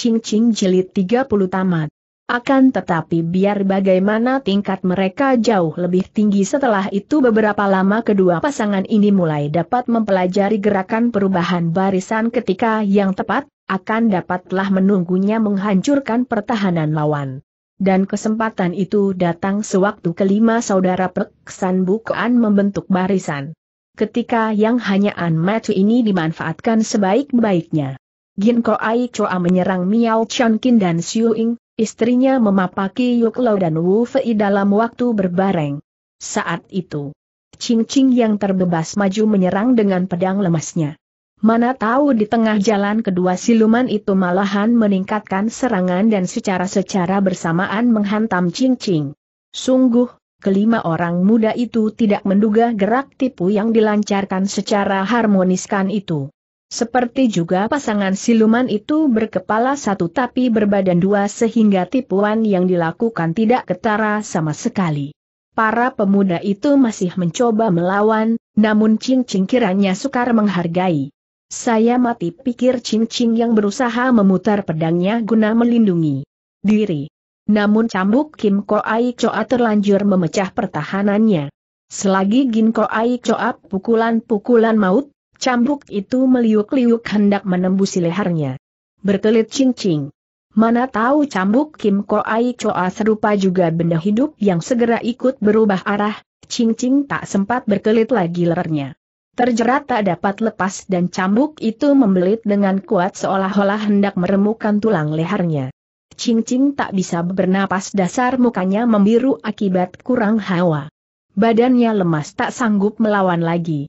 Cing jeli jilid 30 tamat. Akan tetapi biar bagaimana tingkat mereka jauh lebih tinggi setelah itu beberapa lama kedua pasangan ini mulai dapat mempelajari gerakan perubahan barisan ketika yang tepat, akan dapatlah menunggunya menghancurkan pertahanan lawan. Dan kesempatan itu datang sewaktu kelima saudara Peksan Bukaan membentuk barisan. Ketika yang hanya An ini dimanfaatkan sebaik-baiknya. Ginko Ai Choa menyerang Miao Chan Kin dan Xiu Ying, istrinya memapaki Yuk Lo dan Wu Fei dalam waktu berbareng. Saat itu, Ching Ching yang terbebas maju menyerang dengan pedang lemasnya. Mana tahu di tengah jalan kedua siluman itu malahan meningkatkan serangan dan secara-secara bersamaan menghantam Ching Ching. Sungguh, kelima orang muda itu tidak menduga gerak tipu yang dilancarkan secara harmoniskan itu. Seperti juga pasangan siluman itu berkepala satu tapi berbadan dua sehingga tipuan yang dilakukan tidak ketara sama sekali. Para pemuda itu masih mencoba melawan, namun Ching Ching kiranya sukar menghargai. Saya mati pikir Ching yang berusaha memutar pedangnya guna melindungi diri. Namun cambuk Kim Ko Ai Choa terlanjur memecah pertahanannya. Selagi Gin Ko Ai Choa pukulan-pukulan maut, Cambuk itu meliuk-liuk hendak menembusi lehernya. Berkelit cincing. Mana tahu cambuk Kim Ko Ai Choa serupa juga benda hidup yang segera ikut berubah arah, cincing tak sempat berkelit lagi lehernya. Terjerat tak dapat lepas dan cambuk itu membelit dengan kuat seolah-olah hendak meremukkan tulang lehernya. Cincing tak bisa bernapas dasar mukanya membiru akibat kurang hawa. Badannya lemas tak sanggup melawan lagi.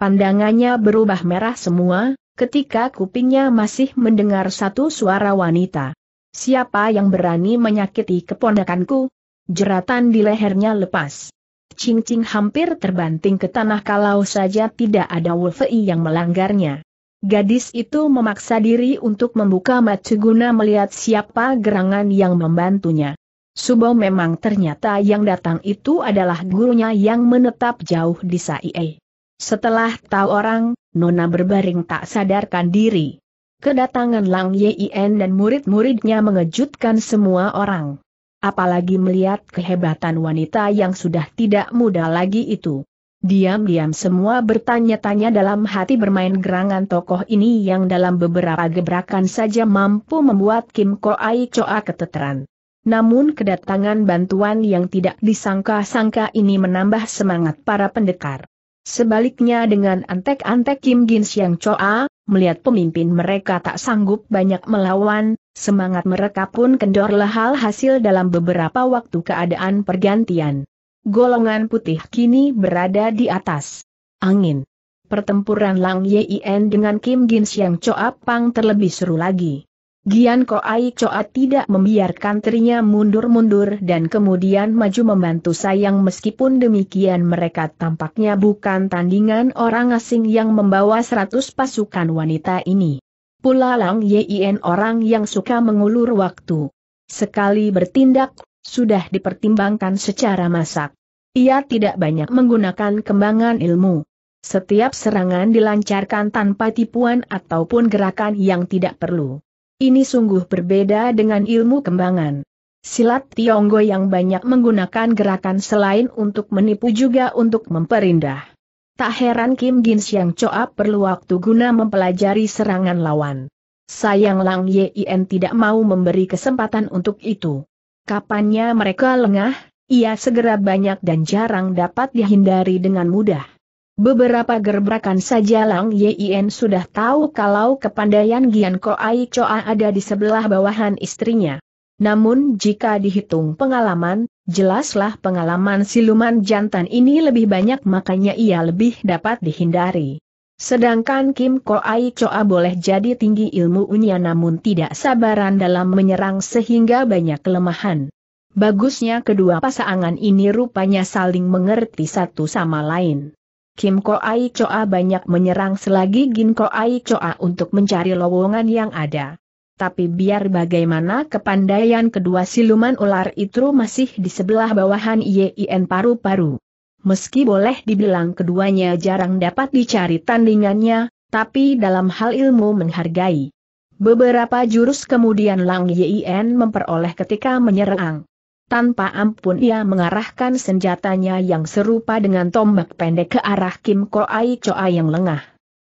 Pandangannya berubah merah semua, ketika kupingnya masih mendengar satu suara wanita. Siapa yang berani menyakiti keponakanku? Jeratan di lehernya lepas. Cing-cing hampir terbanting ke tanah kalau saja tidak ada Wolfei yang melanggarnya. Gadis itu memaksa diri untuk membuka mata guna melihat siapa gerangan yang membantunya. Subo memang ternyata yang datang itu adalah gurunya yang menetap jauh di Saie. Setelah tahu orang, Nona berbaring tak sadarkan diri. Kedatangan Lang Yin dan murid-muridnya mengejutkan semua orang. Apalagi melihat kehebatan wanita yang sudah tidak muda lagi itu. Diam-diam semua bertanya-tanya dalam hati bermain gerangan tokoh ini yang dalam beberapa gebrakan saja mampu membuat Kim Ko Ai Choa keteteran. Namun kedatangan bantuan yang tidak disangka-sangka ini menambah semangat para pendekar. Sebaliknya dengan antek-antek Kim Gin Siang Choa, melihat pemimpin mereka tak sanggup banyak melawan, semangat mereka pun kendorlah hal hasil dalam beberapa waktu keadaan pergantian. Golongan putih kini berada di atas angin. Pertempuran Lang Yin dengan Kim Gin Siang Choa Pang terlebih seru lagi. Gian Ko Aik Choa tidak membiarkan terinya mundur-mundur dan kemudian maju membantu sayang meskipun demikian mereka tampaknya bukan tandingan orang asing yang membawa seratus pasukan wanita ini. Pula Lang Yien orang yang suka mengulur waktu. Sekali bertindak, sudah dipertimbangkan secara masak. Ia tidak banyak menggunakan kembangan ilmu. Setiap serangan dilancarkan tanpa tipuan ataupun gerakan yang tidak perlu. Ini sungguh berbeda dengan ilmu kembangan. Silat Tionggo yang banyak menggunakan gerakan selain untuk menipu juga untuk memperindah. Tak heran Kim Gin Siang Choa perlu waktu guna mempelajari serangan lawan. Sayang Lang Yien tidak mau memberi kesempatan untuk itu. Kapannya mereka lengah, ia segera banyak dan jarang dapat dihindari dengan mudah. Beberapa gerbrakan saja Lang Yin sudah tahu kalau kepandaian Gian Ai Choa ada di sebelah bawahan istrinya. Namun jika dihitung pengalaman, jelaslah pengalaman siluman jantan ini lebih banyak makanya ia lebih dapat dihindari. Sedangkan Kim Ko Ai Choa boleh jadi tinggi ilmu ilmunya namun tidak sabaran dalam menyerang sehingga banyak kelemahan. Bagusnya kedua pasangan ini rupanya saling mengerti satu sama lain. Kim Ko Ai Choa banyak menyerang selagi Gin Ko Ai Choa untuk mencari lowongan yang ada. Tapi biar bagaimana kepandaian kedua siluman ular itu masih di sebelah bawahan YIN paru-paru. Meski boleh dibilang keduanya jarang dapat dicari tandingannya, tapi dalam hal ilmu menghargai. Beberapa jurus kemudian Lang Yien memperoleh ketika menyerang. Tanpa ampun ia mengarahkan senjatanya yang serupa dengan tombak pendek ke arah Kim Koai Choa yang lengah.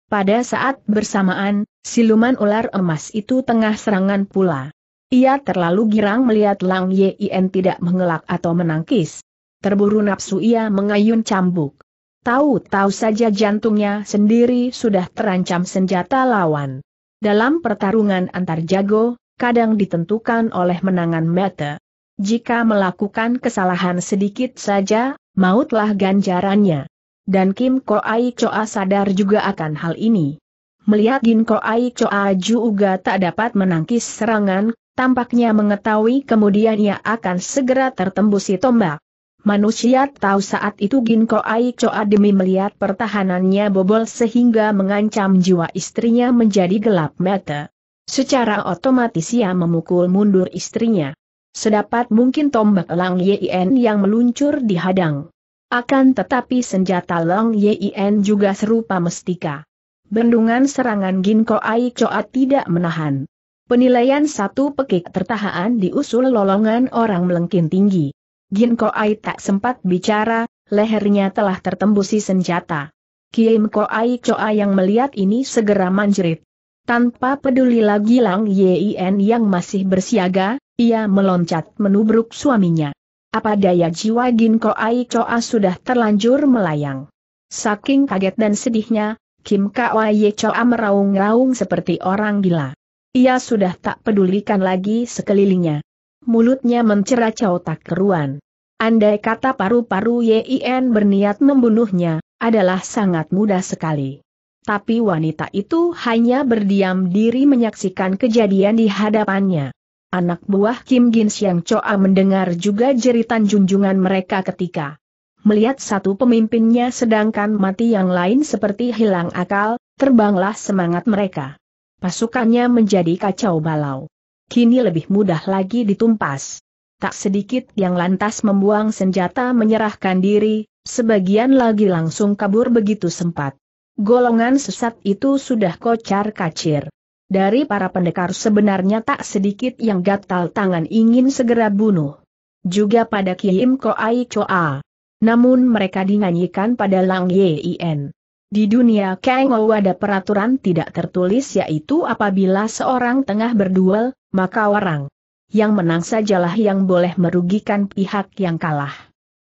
Pada saat bersamaan, siluman ular emas itu tengah serangan pula. Ia terlalu girang melihat Lang Yien tidak mengelak atau menangkis. Terburu nafsu ia mengayun cambuk. Tahu-tahu saja jantungnya sendiri sudah terancam senjata lawan. Dalam pertarungan antar jago, kadang ditentukan oleh menangan mata. Jika melakukan kesalahan sedikit saja, mautlah ganjarannya. Dan Kim Ko Ai Choa sadar juga akan hal ini. Melihat Gin Ai Choa juga tak dapat menangkis serangan, tampaknya mengetahui kemudian ia akan segera tertembusi tombak. Manusia tahu saat itu Ginko Choa demi melihat pertahanannya bobol sehingga mengancam jiwa istrinya menjadi gelap mata. Secara otomatis ia memukul mundur istrinya. Sedapat mungkin tombak Lang Yien yang meluncur dihadang. Akan tetapi senjata Lang Yien juga serupa mestika. Bendungan serangan Ginko Ai Choa tidak menahan. Penilaian satu pekik tertahan diusul lolongan orang melengking tinggi. Ginko Ai tak sempat bicara, lehernya telah tertembusi senjata. Kiai Ko Ai Choa yang melihat ini segera manjrit. Tanpa peduli lagi Lang Yien yang masih bersiaga, ia meloncat menubruk suaminya. Apa daya jiwa Ginko Ai Choa sudah terlanjur melayang. Saking kaget dan sedihnya, Kim Kwaye Choa meraung-raung seperti orang gila. Ia sudah tak pedulikan lagi sekelilingnya. Mulutnya menceracau tak keruan. Andai kata paru-paru Yin berniat membunuhnya, adalah sangat mudah sekali. Tapi wanita itu hanya berdiam diri menyaksikan kejadian di hadapannya. Anak buah Kim Gin Siang Choa mendengar juga jeritan junjungan mereka ketika melihat satu pemimpinnya sedangkan mati yang lain seperti hilang akal, terbanglah semangat mereka. Pasukannya menjadi kacau balau. Kini lebih mudah lagi ditumpas. Tak sedikit yang lantas membuang senjata menyerahkan diri, sebagian lagi langsung kabur begitu sempat. Golongan sesat itu sudah kocar kacir. Dari para pendekar sebenarnya tak sedikit yang gatal tangan ingin segera bunuh. Juga pada Kim Koai Choa. Namun mereka dinyanyikan pada Lang Di dunia Kengo ada peraturan tidak tertulis yaitu apabila seorang tengah berduel, maka orang yang menang sajalah yang boleh merugikan pihak yang kalah.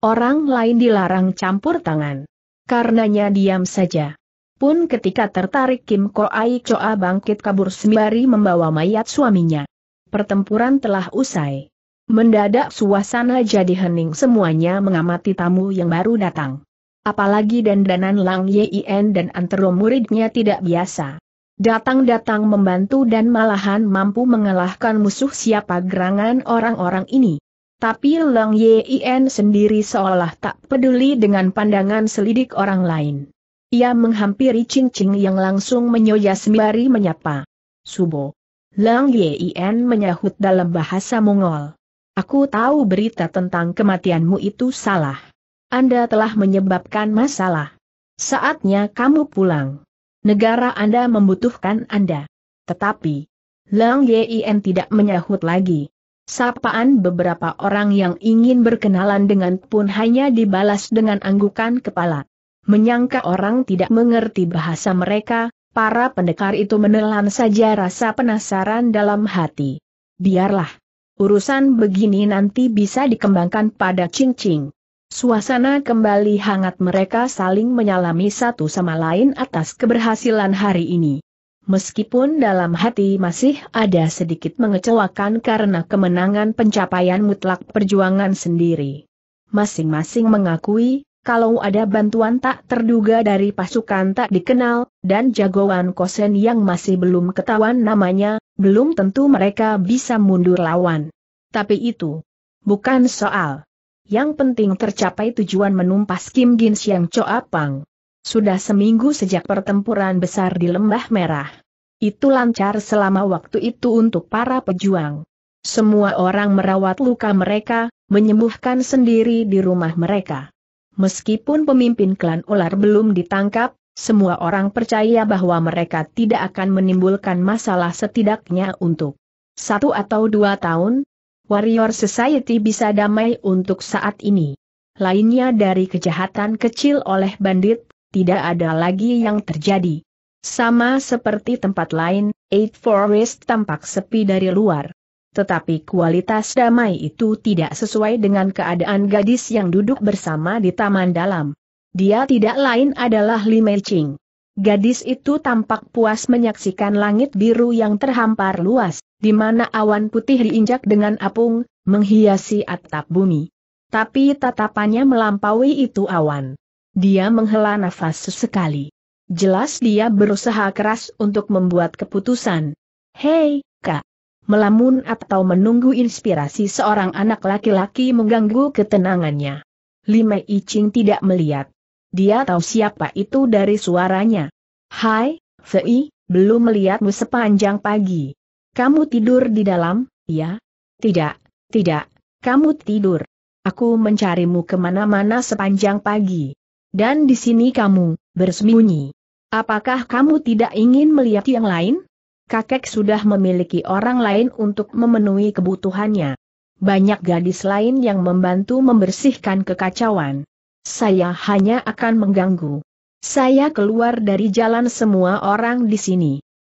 Orang lain dilarang campur tangan. Karenanya diam saja pun ketika tertarik Kim Ko Ai Choa bangkit kabur sembari membawa mayat suaminya. Pertempuran telah usai. Mendadak suasana jadi hening semuanya mengamati tamu yang baru datang. Apalagi dandanan Lang Yin dan antero muridnya tidak biasa. Datang-datang membantu dan malahan mampu mengalahkan musuh siapa gerangan orang-orang ini. Tapi Lang Yin sendiri seolah tak peduli dengan pandangan selidik orang lain. Ia menghampiri cincin yang langsung menyoya sembari menyapa. Subo. Lang Yin menyahut dalam bahasa Mongol. Aku tahu berita tentang kematianmu itu salah. Anda telah menyebabkan masalah. Saatnya kamu pulang. Negara Anda membutuhkan Anda. Tetapi, Lang Yin tidak menyahut lagi. Sapaan beberapa orang yang ingin berkenalan dengan pun hanya dibalas dengan anggukan kepala. Menyangka orang tidak mengerti bahasa mereka, para pendekar itu menelan saja rasa penasaran dalam hati. Biarlah. Urusan begini nanti bisa dikembangkan pada cincing. Suasana kembali hangat mereka saling menyalami satu sama lain atas keberhasilan hari ini. Meskipun dalam hati masih ada sedikit mengecewakan karena kemenangan pencapaian mutlak perjuangan sendiri. Masing-masing mengakui, kalau ada bantuan tak terduga dari pasukan tak dikenal, dan jagoan kosen yang masih belum ketahuan namanya, belum tentu mereka bisa mundur lawan. Tapi itu bukan soal. Yang penting tercapai tujuan menumpas Kim Gin Siang Choa Pang. Sudah seminggu sejak pertempuran besar di Lembah Merah. Itu lancar selama waktu itu untuk para pejuang. Semua orang merawat luka mereka, menyembuhkan sendiri di rumah mereka meskipun pemimpin klan ular belum ditangkap, semua orang percaya bahwa mereka tidak akan menimbulkan masalah setidaknya untuk satu atau dua tahun, Warrior Society bisa damai untuk saat ini. Lainnya dari kejahatan kecil oleh bandit, tidak ada lagi yang terjadi. Sama seperti tempat lain, Eight Forest tampak sepi dari luar tetapi kualitas damai itu tidak sesuai dengan keadaan gadis yang duduk bersama di taman dalam. Dia tidak lain adalah Li Meiching. Gadis itu tampak puas menyaksikan langit biru yang terhampar luas, di mana awan putih diinjak dengan apung, menghiasi atap bumi. Tapi tatapannya melampaui itu awan. Dia menghela nafas sesekali. Jelas dia berusaha keras untuk membuat keputusan. Hei, melamun atau menunggu inspirasi seorang anak laki-laki mengganggu ketenangannya. Lime Icing tidak melihat. Dia tahu siapa itu dari suaranya. Hai, Fei, belum melihatmu sepanjang pagi. Kamu tidur di dalam, ya? Tidak, tidak, kamu tidur. Aku mencarimu kemana-mana sepanjang pagi. Dan di sini kamu, bersembunyi. Apakah kamu tidak ingin melihat yang lain? kakek sudah memiliki orang lain untuk memenuhi kebutuhannya. Banyak gadis lain yang membantu membersihkan kekacauan. Saya hanya akan mengganggu. Saya keluar dari jalan semua orang di sini.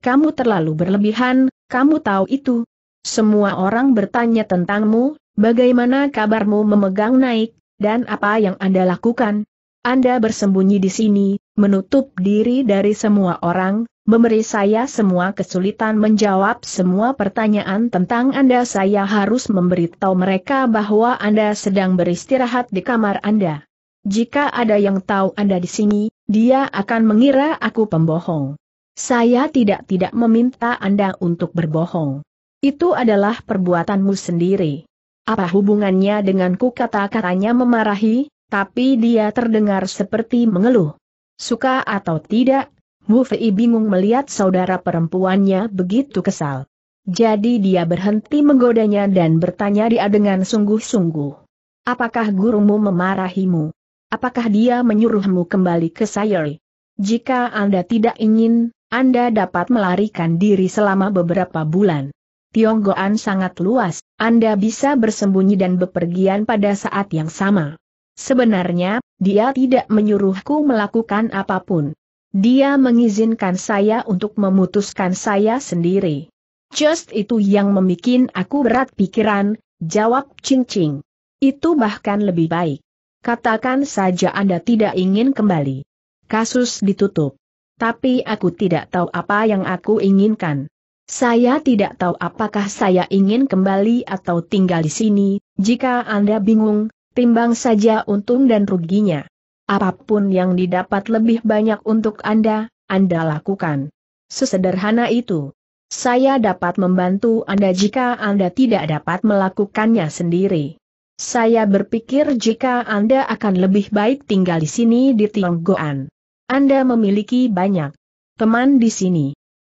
Kamu terlalu berlebihan, kamu tahu itu. Semua orang bertanya tentangmu, bagaimana kabarmu memegang naik, dan apa yang Anda lakukan. Anda bersembunyi di sini, menutup diri dari semua orang, memberi saya semua kesulitan menjawab semua pertanyaan tentang Anda. Saya harus memberitahu mereka bahwa Anda sedang beristirahat di kamar Anda. Jika ada yang tahu Anda di sini, dia akan mengira aku pembohong. Saya tidak-tidak meminta Anda untuk berbohong. Itu adalah perbuatanmu sendiri. Apa hubungannya denganku kata-katanya memarahi, tapi dia terdengar seperti mengeluh. Suka atau tidak, Wu Fei bingung melihat saudara perempuannya begitu kesal. Jadi dia berhenti menggodanya dan bertanya dia dengan sungguh-sungguh. Apakah gurumu memarahimu? Apakah dia menyuruhmu kembali ke Sayori? Jika Anda tidak ingin, Anda dapat melarikan diri selama beberapa bulan. Tionggoan sangat luas, Anda bisa bersembunyi dan bepergian pada saat yang sama. Sebenarnya, dia tidak menyuruhku melakukan apapun. Dia mengizinkan saya untuk memutuskan saya sendiri. Just itu yang membuat aku berat pikiran, jawab Ching Ching. Itu bahkan lebih baik. Katakan saja Anda tidak ingin kembali. Kasus ditutup. Tapi aku tidak tahu apa yang aku inginkan. Saya tidak tahu apakah saya ingin kembali atau tinggal di sini, jika Anda bingung, timbang saja untung dan ruginya apapun yang didapat lebih banyak untuk Anda, Anda lakukan. Sesederhana itu. Saya dapat membantu Anda jika Anda tidak dapat melakukannya sendiri. Saya berpikir jika Anda akan lebih baik tinggal di sini di Tionggoan. Anda memiliki banyak teman di sini.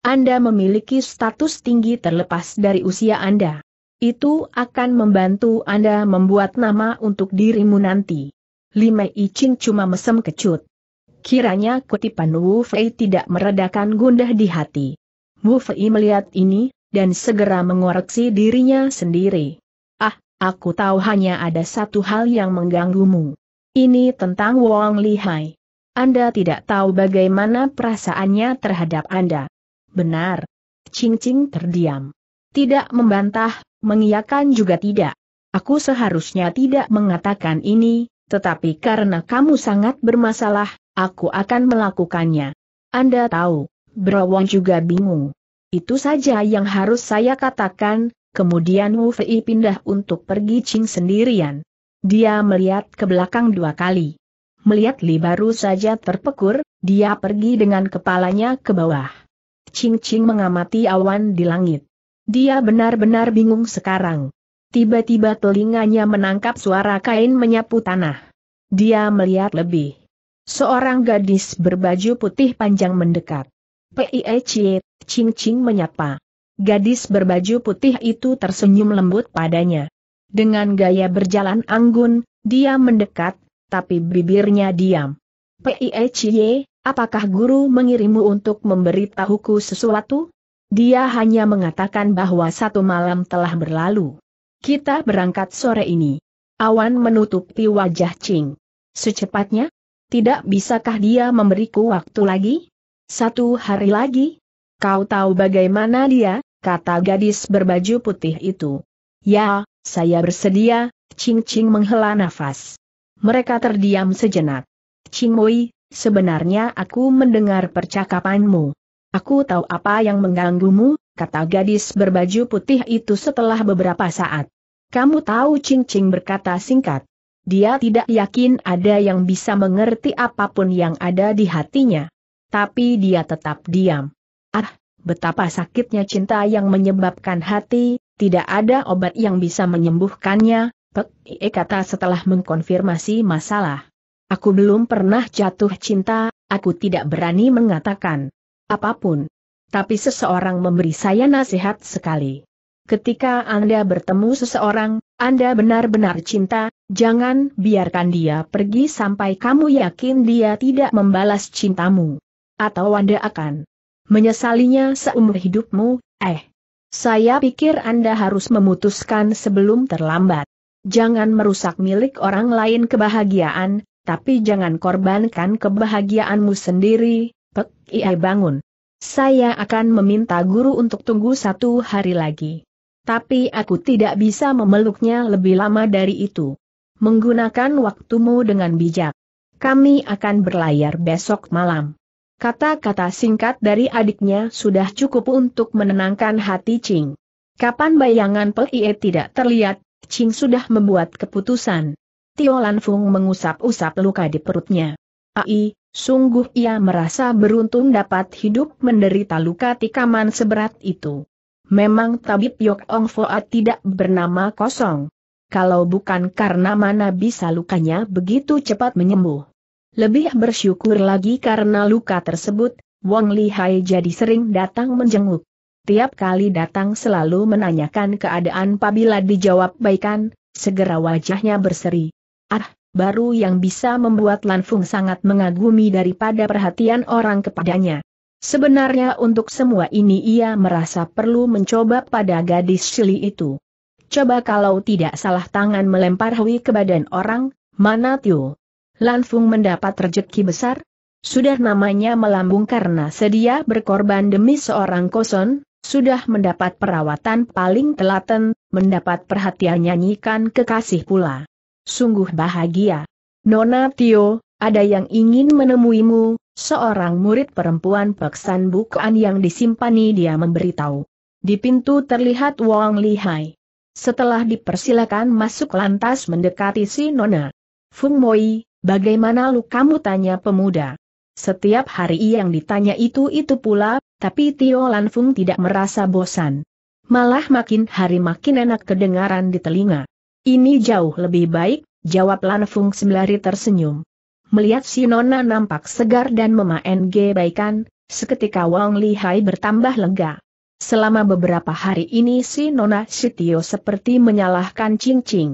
Anda memiliki status tinggi terlepas dari usia Anda. Itu akan membantu Anda membuat nama untuk dirimu nanti. Lime Ichin cuma mesem kecut. Kiranya kutipan Wu Fei tidak meredakan gundah di hati. Wu Fei melihat ini, dan segera mengoreksi dirinya sendiri. Ah, aku tahu hanya ada satu hal yang mengganggumu. Ini tentang Wong Lihai. Anda tidak tahu bagaimana perasaannya terhadap Anda. Benar. Cing Cing terdiam. Tidak membantah, mengiyakan juga tidak. Aku seharusnya tidak mengatakan ini, tetapi karena kamu sangat bermasalah, aku akan melakukannya. Anda tahu, Wong juga bingung. Itu saja yang harus saya katakan, kemudian Wu Fei pindah untuk pergi Ching sendirian. Dia melihat ke belakang dua kali. Melihat Li baru saja terpekur, dia pergi dengan kepalanya ke bawah. Ching Ching mengamati awan di langit. Dia benar-benar bingung sekarang. Tiba-tiba telinganya menangkap suara kain menyapu tanah. Dia melihat lebih. Seorang gadis berbaju putih panjang mendekat. P.I.E.C. Ching Ching menyapa. Gadis berbaju putih itu tersenyum lembut padanya. Dengan gaya berjalan anggun, dia mendekat, tapi bibirnya diam. P.I.E.C.Y., apakah guru mengirimu untuk memberitahuku sesuatu? Dia hanya mengatakan bahwa satu malam telah berlalu. Kita berangkat sore ini. Awan menutupi wajah Ching. Secepatnya? Tidak bisakah dia memberiku waktu lagi? Satu hari lagi? Kau tahu bagaimana dia, kata gadis berbaju putih itu. Ya, saya bersedia, Ching Ching menghela nafas. Mereka terdiam sejenak. Ching Wei, sebenarnya aku mendengar percakapanmu. Aku tahu apa yang mengganggumu, kata gadis berbaju putih itu setelah beberapa saat. Kamu tahu Ching Ching berkata singkat. Dia tidak yakin ada yang bisa mengerti apapun yang ada di hatinya. Tapi dia tetap diam. Ah, betapa sakitnya cinta yang menyebabkan hati, tidak ada obat yang bisa menyembuhkannya, Pek kata setelah mengkonfirmasi masalah. Aku belum pernah jatuh cinta, aku tidak berani mengatakan apapun tapi seseorang memberi saya nasihat sekali. Ketika Anda bertemu seseorang, Anda benar-benar cinta, jangan biarkan dia pergi sampai kamu yakin dia tidak membalas cintamu. Atau Anda akan menyesalinya seumur hidupmu, eh. Saya pikir Anda harus memutuskan sebelum terlambat. Jangan merusak milik orang lain kebahagiaan, tapi jangan korbankan kebahagiaanmu sendiri, Pek iya, bangun. Saya akan meminta guru untuk tunggu satu hari lagi. Tapi aku tidak bisa memeluknya lebih lama dari itu. Menggunakan waktumu dengan bijak. Kami akan berlayar besok malam. Kata-kata singkat dari adiknya sudah cukup untuk menenangkan hati Ching. Kapan bayangan Pei tidak terlihat, Ching sudah membuat keputusan. Tio Lanfung mengusap-usap luka di perutnya. Ai, Sungguh ia merasa beruntung dapat hidup menderita luka tikaman seberat itu. Memang tabib Yok Ong Foat tidak bernama kosong. Kalau bukan karena mana bisa lukanya begitu cepat menyembuh. Lebih bersyukur lagi karena luka tersebut, Wong Li Hai jadi sering datang menjenguk. Tiap kali datang selalu menanyakan keadaan Pabila dijawab baikan, segera wajahnya berseri. Ah, baru yang bisa membuat Lanfung sangat mengagumi daripada perhatian orang kepadanya. Sebenarnya untuk semua ini ia merasa perlu mencoba pada gadis Shili itu. Coba kalau tidak salah tangan melempar Hui ke badan orang, mana Tio? Lanfung mendapat rejeki besar? Sudah namanya melambung karena sedia berkorban demi seorang koson, sudah mendapat perawatan paling telaten, mendapat perhatian nyanyikan kekasih pula. Sungguh bahagia. Nona Tio, ada yang ingin menemuimu, seorang murid perempuan peksan bukaan yang disimpani dia memberitahu. Di pintu terlihat Wong Lihai. Setelah dipersilakan masuk lantas mendekati si Nona. Fung Moi, bagaimana lu kamu tanya pemuda? Setiap hari yang ditanya itu-itu pula, tapi Tio Lan Fung tidak merasa bosan. Malah makin hari makin enak kedengaran di telinga. Ini jauh lebih baik, jawab Lanfung sembari tersenyum. Melihat si Nona nampak segar dan memaen baikan, seketika Wang Lihai bertambah lega. Selama beberapa hari ini si Nona Sitio seperti menyalahkan Cing Cing.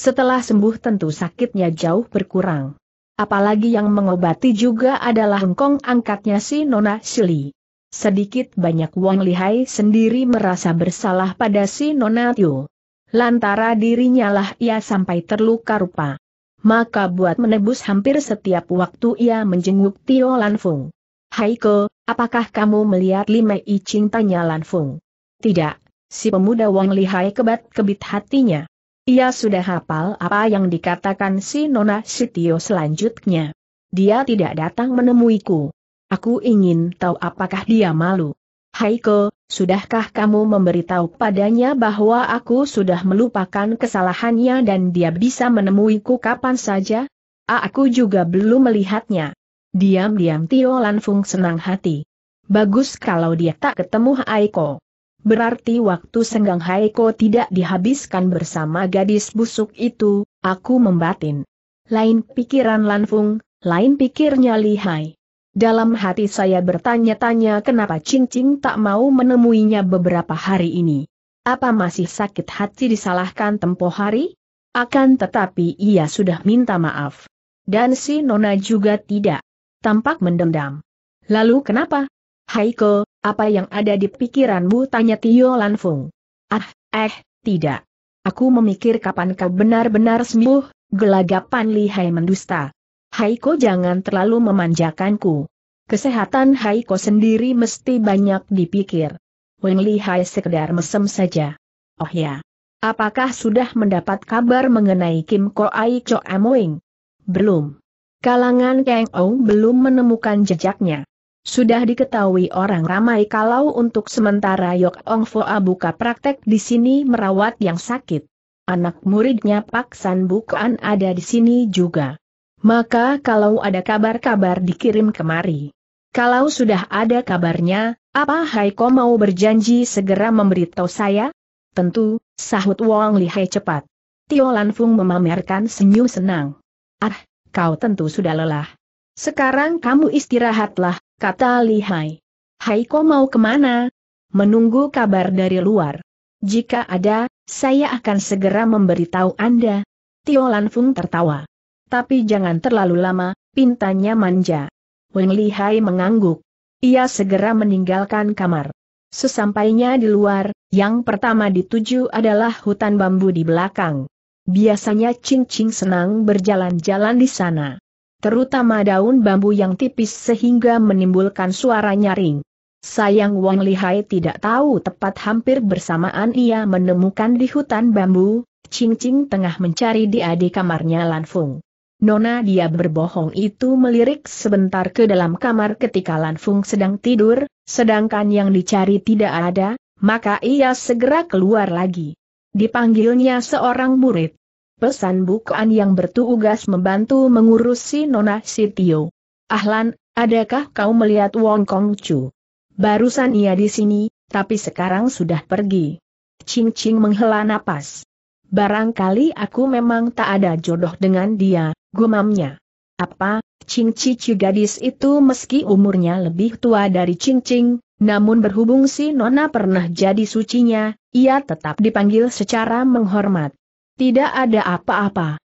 Setelah sembuh tentu sakitnya jauh berkurang. Apalagi yang mengobati juga adalah Hengkong angkatnya si Nona Sili. Sedikit banyak Wang Lihai sendiri merasa bersalah pada si Nona Tio lantara dirinya lah ia sampai terluka rupa. Maka buat menebus hampir setiap waktu ia menjenguk Tio Lanfung. Haiko, apakah kamu melihat Lima I tanya Lanfung? Tidak, si pemuda Wang Lihai kebat kebit hatinya. Ia sudah hafal apa yang dikatakan si Nona si Tio selanjutnya. Dia tidak datang menemuiku. Aku ingin tahu apakah dia malu. Haiko, sudahkah kamu memberitahu padanya bahwa aku sudah melupakan kesalahannya dan dia bisa menemuiku kapan saja? aku juga belum melihatnya. Diam-diam Tio Lanfung senang hati. Bagus kalau dia tak ketemu Haiko. Berarti waktu senggang Haiko tidak dihabiskan bersama gadis busuk itu, aku membatin. Lain pikiran Lanfung, lain pikirnya Lihai. Dalam hati saya bertanya-tanya kenapa Cincing tak mau menemuinya beberapa hari ini. Apa masih sakit hati disalahkan tempo hari? Akan tetapi ia sudah minta maaf. Dan si Nona juga tidak. Tampak mendendam. Lalu kenapa? Haiko, apa yang ada di pikiranmu? Tanya Tio Lanfung. Ah, eh, tidak. Aku memikir kapan kau benar-benar sembuh, gelagapan lihai mendusta. Haiko jangan terlalu memanjakanku. Kesehatan Haiko sendiri mesti banyak dipikir. Weng Lihai sekedar mesem saja. Oh ya. Apakah sudah mendapat kabar mengenai Kim Ko Ai Cho Amoing? Belum. Kalangan Kang Ou belum menemukan jejaknya. Sudah diketahui orang ramai kalau untuk sementara Yok Ong Foa buka praktek di sini merawat yang sakit. Anak muridnya Pak San Bukan ada di sini juga. Maka kalau ada kabar-kabar dikirim kemari. Kalau sudah ada kabarnya, apa Haiko mau berjanji segera memberitahu saya? Tentu, sahut Wong Lihai cepat. Tio Lanfung memamerkan senyum senang. Ah, kau tentu sudah lelah. Sekarang kamu istirahatlah, kata Lihai. Haiko mau kemana? Menunggu kabar dari luar. Jika ada, saya akan segera memberitahu Anda. Tio Lanfung tertawa tapi jangan terlalu lama, pintanya manja. Weng Lihai mengangguk. Ia segera meninggalkan kamar. Sesampainya di luar, yang pertama dituju adalah hutan bambu di belakang. Biasanya Ching senang berjalan-jalan di sana. Terutama daun bambu yang tipis sehingga menimbulkan suara nyaring. Sayang Wang Lihai tidak tahu tepat hampir bersamaan ia menemukan di hutan bambu, Ching tengah mencari di adik kamarnya Lan Fung. Nona dia berbohong itu melirik sebentar ke dalam kamar ketika Lanfung sedang tidur, sedangkan yang dicari tidak ada, maka ia segera keluar lagi. Dipanggilnya seorang murid. Pesan bukaan yang bertugas membantu mengurusi Nona Sitio. Ahlan, adakah kau melihat Wong Kong Chu? Barusan ia di sini, tapi sekarang sudah pergi. Ching Ching menghela napas. Barangkali aku memang tak ada jodoh dengan dia, gumamnya. Apa, Ching Cici gadis itu meski umurnya lebih tua dari Ching Ching, namun berhubung si Nona pernah jadi sucinya, ia tetap dipanggil secara menghormat. Tidak ada apa-apa.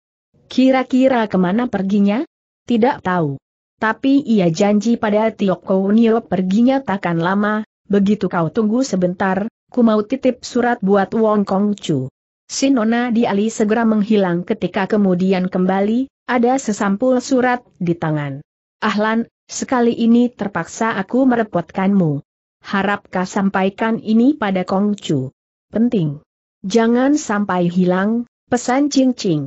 Kira-kira kemana perginya? Tidak tahu. Tapi ia janji pada Tio Kounio perginya takkan lama, begitu kau tunggu sebentar, ku mau titip surat buat Wong Kong Chu. Sinona di Ali segera menghilang ketika kemudian kembali, ada sesampul surat di tangan. Ahlan, sekali ini terpaksa aku merepotkanmu. Harapkah sampaikan ini pada Kongcu. Penting. Jangan sampai hilang, pesan Cing Cing.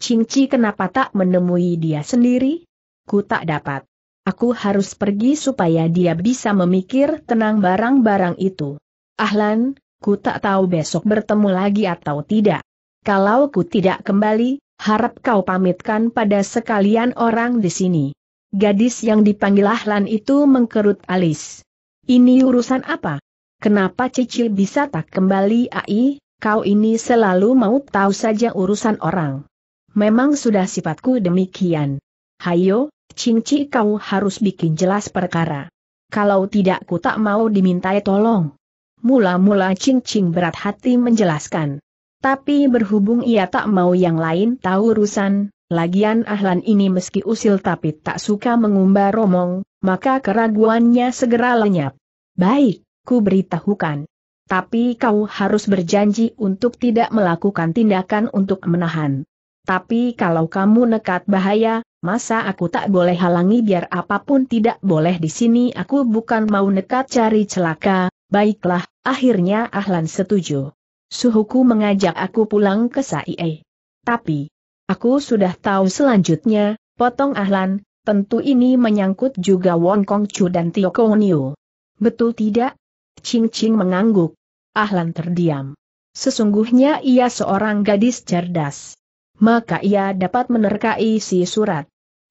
Cing Chi kenapa tak menemui dia sendiri? Ku tak dapat. Aku harus pergi supaya dia bisa memikir tenang barang-barang itu. Ahlan, ku tak tahu besok bertemu lagi atau tidak. Kalau ku tidak kembali, harap kau pamitkan pada sekalian orang di sini. Gadis yang dipanggil Ahlan itu mengkerut alis. Ini urusan apa? Kenapa Cici bisa tak kembali AI, kau ini selalu mau tahu saja urusan orang. Memang sudah sifatku demikian. Hayo, Cinci kau harus bikin jelas perkara. Kalau tidak ku tak mau dimintai tolong mula-mula cing-cing berat hati menjelaskan. Tapi berhubung ia tak mau yang lain tahu urusan, lagian ahlan ini meski usil tapi tak suka mengumbar romong, maka keraguannya segera lenyap. Baik, ku beritahukan. Tapi kau harus berjanji untuk tidak melakukan tindakan untuk menahan. Tapi kalau kamu nekat bahaya, masa aku tak boleh halangi biar apapun tidak boleh di sini aku bukan mau nekat cari celaka, Baiklah, akhirnya Ahlan setuju. Suhuku mengajak aku pulang ke Saie. Tapi, aku sudah tahu selanjutnya, potong Ahlan, tentu ini menyangkut juga Wong Kong Chu dan Tio Konio. Betul tidak? Ching Ching mengangguk. Ahlan terdiam. Sesungguhnya ia seorang gadis cerdas. Maka ia dapat menerkai si surat.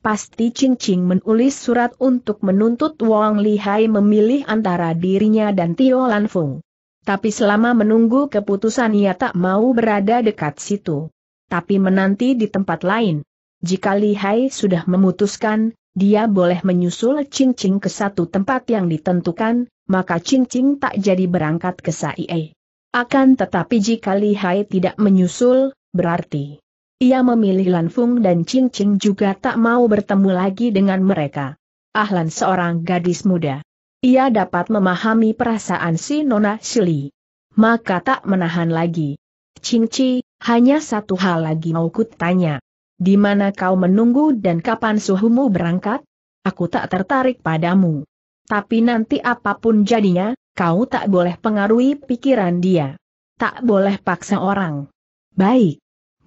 Pasti Cincing menulis surat untuk menuntut Wang Lihai memilih antara dirinya dan Tio Fung. Tapi selama menunggu keputusan ia tak mau berada dekat situ. Tapi menanti di tempat lain. Jika Lihai sudah memutuskan, dia boleh menyusul Cincing ke satu tempat yang ditentukan, maka Cincing tak jadi berangkat ke SAE. Akan tetapi jika Lihai tidak menyusul, berarti ia memilih Lanfung dan Ching Ching juga tak mau bertemu lagi dengan mereka. Ahlan seorang gadis muda. Ia dapat memahami perasaan si Nona Shili. Maka tak menahan lagi. Ching Chi, hanya satu hal lagi mau kutanya. Di mana kau menunggu dan kapan suhumu berangkat? Aku tak tertarik padamu. Tapi nanti apapun jadinya, kau tak boleh pengaruhi pikiran dia. Tak boleh paksa orang. Baik.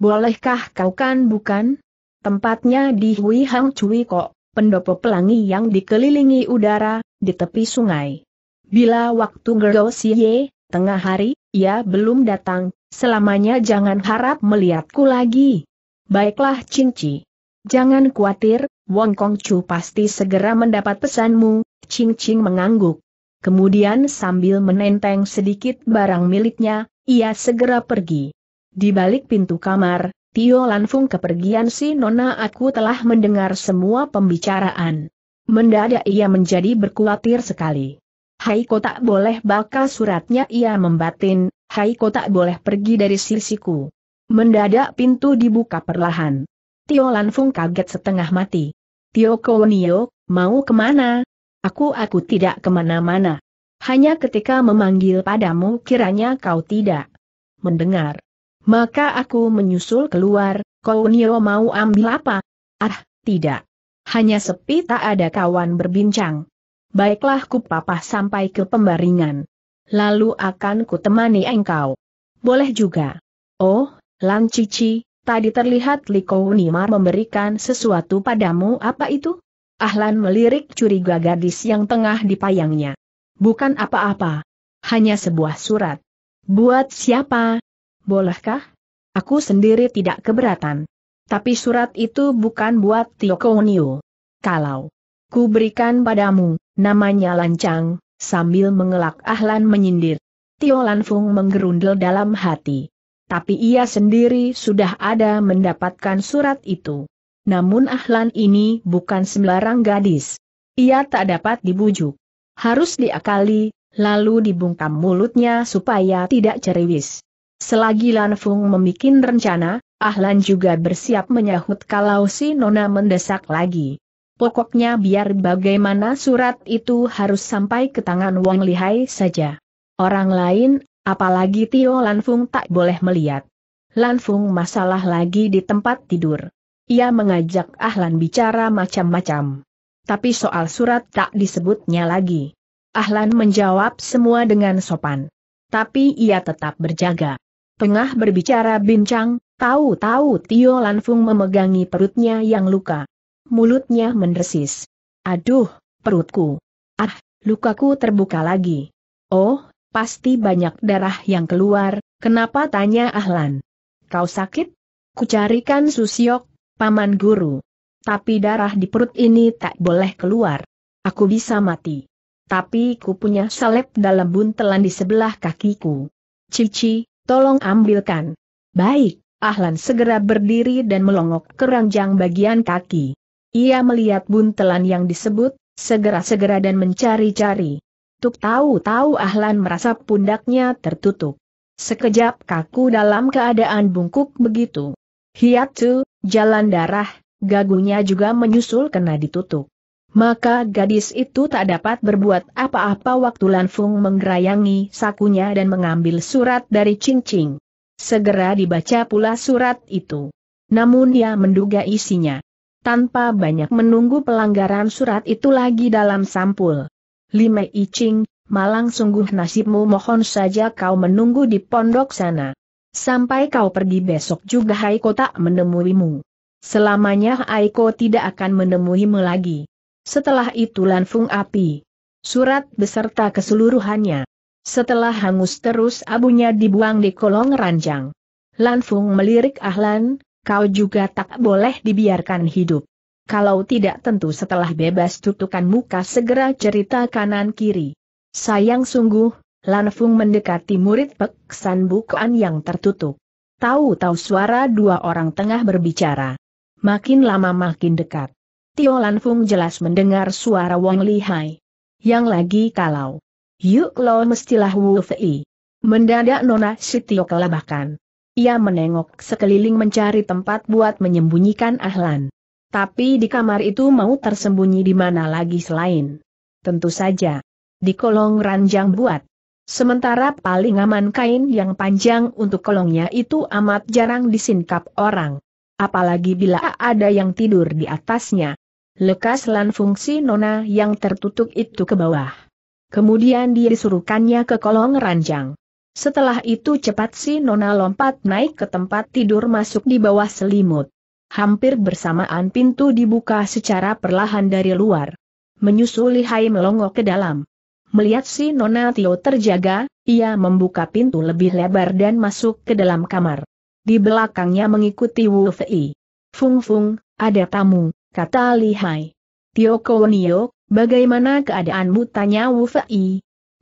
Bolehkah kau kan bukan? Tempatnya di Hui Hang Cui Kok, pendopo pelangi yang dikelilingi udara, di tepi sungai. Bila waktu Gergo Siye, tengah hari, ia belum datang, selamanya jangan harap melihatku lagi. Baiklah Cinci. Jangan khawatir, Wong Kong Chu pasti segera mendapat pesanmu, Ching Ching mengangguk. Kemudian sambil menenteng sedikit barang miliknya, ia segera pergi. Di balik pintu kamar, Tio Lanfung kepergian si Nona aku telah mendengar semua pembicaraan. Mendadak ia menjadi berkulatir sekali. Hai tak boleh bakal suratnya ia membatin, hai tak boleh pergi dari sisiku. Mendadak pintu dibuka perlahan. Tio Lanfung kaget setengah mati. Tio Kownio, mau kemana? Aku aku tidak kemana-mana. Hanya ketika memanggil padamu kiranya kau tidak mendengar. Maka aku menyusul keluar, kau Niro mau ambil apa? Ah, tidak. Hanya sepi tak ada kawan berbincang. Baiklah ku papah sampai ke pembaringan. Lalu akan ku temani engkau. Boleh juga. Oh, Lan Cici, tadi terlihat Li Nimar memberikan sesuatu padamu apa itu? Ahlan melirik curiga gadis yang tengah dipayangnya. Bukan apa-apa. Hanya sebuah surat. Buat siapa, bolehkah? Aku sendiri tidak keberatan. Tapi surat itu bukan buat Tio Kounio. Kalau ku berikan padamu, namanya lancang, sambil mengelak Ahlan menyindir. Tio Lanfung menggerundel dalam hati. Tapi ia sendiri sudah ada mendapatkan surat itu. Namun Ahlan ini bukan sembarang gadis. Ia tak dapat dibujuk. Harus diakali, lalu dibungkam mulutnya supaya tidak ceriwis. Selagi Lan Fung memikin rencana, Ahlan juga bersiap menyahut kalau si Nona mendesak lagi. Pokoknya biar bagaimana surat itu harus sampai ke tangan Wang Lihai saja. Orang lain, apalagi Tio Lan Lanfung tak boleh melihat. Lan Lanfung masalah lagi di tempat tidur. Ia mengajak Ahlan bicara macam-macam. Tapi soal surat tak disebutnya lagi. Ahlan menjawab semua dengan sopan. Tapi ia tetap berjaga. Tengah berbicara bincang, tahu-tahu Tio Lanfung memegangi perutnya yang luka. Mulutnya mendesis. Aduh, perutku. Ah, lukaku terbuka lagi. Oh, pasti banyak darah yang keluar, kenapa tanya Ahlan? Kau sakit? Kucarikan Susiok, paman guru. Tapi darah di perut ini tak boleh keluar. Aku bisa mati. Tapi ku punya salep dalam buntelan di sebelah kakiku. Cici, Tolong ambilkan. Baik, Ahlan segera berdiri dan melongok keranjang bagian kaki. Ia melihat buntelan yang disebut, segera-segera dan mencari-cari. Tuk tahu-tahu Ahlan merasa pundaknya tertutup. Sekejap kaku dalam keadaan bungkuk begitu. Hiatu, jalan darah, gagunya juga menyusul kena ditutup. Maka gadis itu tak dapat berbuat apa-apa waktu Lanfung menggerayangi sakunya dan mengambil surat dari cincing. Segera dibaca pula surat itu. Namun ia menduga isinya. Tanpa banyak menunggu pelanggaran surat itu lagi dalam sampul. Lime Ching, malang sungguh nasibmu mohon saja kau menunggu di pondok sana. Sampai kau pergi besok juga Haiko tak menemuimu. Selamanya Haiko tidak akan menemuimu lagi. Setelah itu lanfung api. Surat beserta keseluruhannya. Setelah hangus terus abunya dibuang di kolong ranjang. Lanfung melirik Ahlan, kau juga tak boleh dibiarkan hidup. Kalau tidak tentu setelah bebas tutukan muka segera cerita kanan kiri. Sayang sungguh, Lanfung mendekati murid peksan bukaan yang tertutup. Tahu-tahu suara dua orang tengah berbicara. Makin lama makin dekat. Tio Fung jelas mendengar suara Wang Lihai. Yang lagi kalau. Yuk lo mestilah Wu Fei. Mendadak Nona Tio kelabakan. Ia menengok sekeliling mencari tempat buat menyembunyikan Ahlan. Tapi di kamar itu mau tersembunyi di mana lagi selain. Tentu saja. Di kolong ranjang buat. Sementara paling aman kain yang panjang untuk kolongnya itu amat jarang disingkap orang apalagi bila ada yang tidur di atasnya. Lekas lan fungsi nona yang tertutup itu ke bawah. Kemudian dia disuruhkannya ke kolong ranjang. Setelah itu cepat si nona lompat naik ke tempat tidur masuk di bawah selimut. Hampir bersamaan pintu dibuka secara perlahan dari luar. menyusuli lihai melongo ke dalam. Melihat si Nona Tio terjaga, ia membuka pintu lebih lebar dan masuk ke dalam kamar. Di belakangnya mengikuti Wu Fei. Fung Fung, ada tamu, kata Li Hai. Tio Nio, bagaimana keadaanmu tanya Wu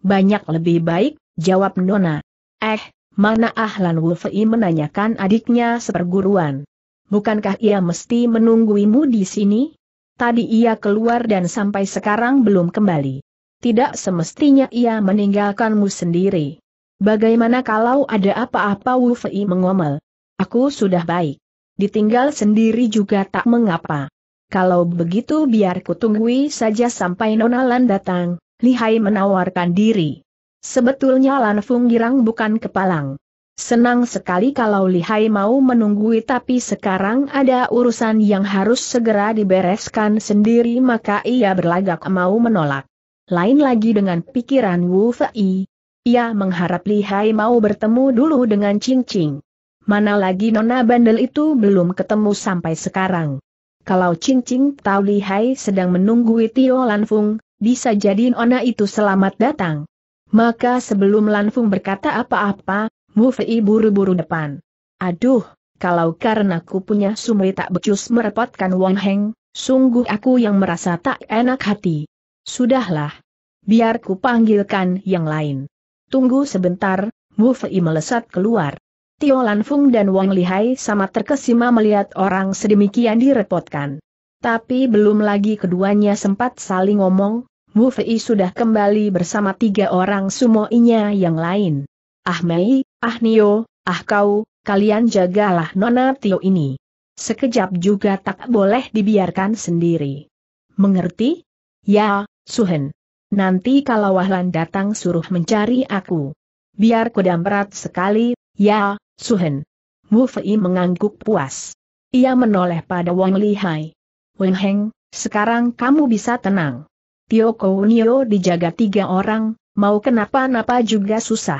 Banyak lebih baik, jawab Nona. Eh, mana Ahlan Wu menanyakan adiknya seperguruan. Bukankah ia mesti menungguimu di sini? Tadi ia keluar dan sampai sekarang belum kembali. Tidak semestinya ia meninggalkanmu sendiri. Bagaimana kalau ada apa-apa Wu Fei mengomel? Aku sudah baik. Ditinggal sendiri juga tak mengapa. Kalau begitu biar kutunggui saja sampai Nona Lan datang, lihai menawarkan diri. Sebetulnya Lan Fung Girang bukan kepalang. Senang sekali kalau lihai mau menunggui tapi sekarang ada urusan yang harus segera dibereskan sendiri maka ia berlagak mau menolak. Lain lagi dengan pikiran Wu Fei. Ia mengharap lihai mau bertemu dulu dengan Cing Cing. Mana lagi nona bandel itu belum ketemu sampai sekarang. Kalau Ching Ching Li Lihai sedang menunggu Tio Lanfung, bisa jadi nona itu selamat datang. Maka sebelum Lanfung berkata apa-apa, Mu Fei buru-buru depan. Aduh, kalau karena ku punya sumri tak becus merepotkan Wang Heng, sungguh aku yang merasa tak enak hati. Sudahlah. Biar ku panggilkan yang lain. Tunggu sebentar, Mu Fei melesat keluar. Tio Fung dan Wang Lihai sama terkesima melihat orang sedemikian direpotkan. Tapi belum lagi keduanya sempat saling ngomong, Wu Fei sudah kembali bersama tiga orang sumoinya yang lain. Ah Mei, Ah Nio, Ah Kau, kalian jagalah Nona Tio ini. Sekejap juga tak boleh dibiarkan sendiri. Mengerti? Ya, Suhen. Nanti kalau Wahlan datang suruh mencari aku. Biar ku berat sekali, ya, Suhen. Fei mengangguk puas. Ia menoleh pada Wang Lihai. Wen Heng, sekarang kamu bisa tenang. Tio Kounio dijaga tiga orang, mau kenapa-napa juga susah.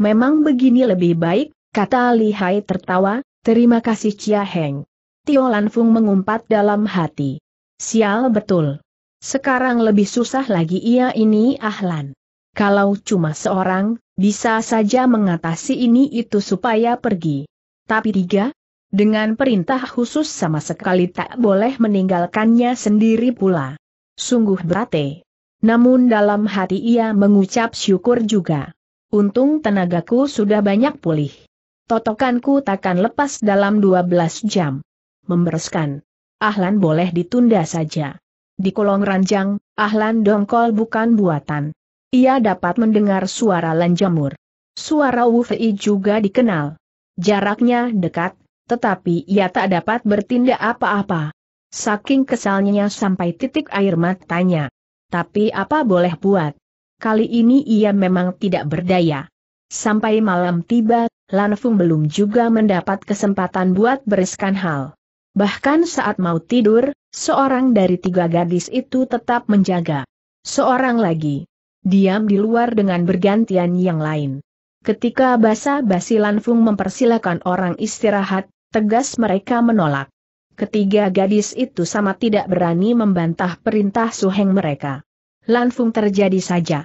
Memang begini lebih baik, kata Lihai tertawa, terima kasih Chia Heng. Tio Lanfung mengumpat dalam hati. Sial betul. Sekarang lebih susah lagi ia ini ahlan. Kalau cuma seorang, bisa saja mengatasi ini itu supaya pergi. Tapi tiga, dengan perintah khusus sama sekali tak boleh meninggalkannya sendiri pula. Sungguh berate. Namun dalam hati ia mengucap syukur juga. Untung tenagaku sudah banyak pulih. Totokanku takkan lepas dalam 12 jam. Membereskan. Ahlan boleh ditunda saja. Di kolong ranjang, Ahlan dongkol bukan buatan. Ia dapat mendengar suara lenjamur. Suara wufei juga dikenal. Jaraknya dekat, tetapi ia tak dapat bertindak apa-apa. Saking kesalnya sampai titik air matanya. Tapi apa boleh buat? Kali ini ia memang tidak berdaya. Sampai malam tiba, Lanfung belum juga mendapat kesempatan buat bereskan hal. Bahkan saat mau tidur, seorang dari tiga gadis itu tetap menjaga. Seorang lagi, diam di luar dengan bergantian yang lain. Ketika basa-basi Lanfung mempersilakan orang istirahat, tegas mereka menolak. Ketiga gadis itu sama tidak berani membantah perintah suheng mereka. Lanfung terjadi saja.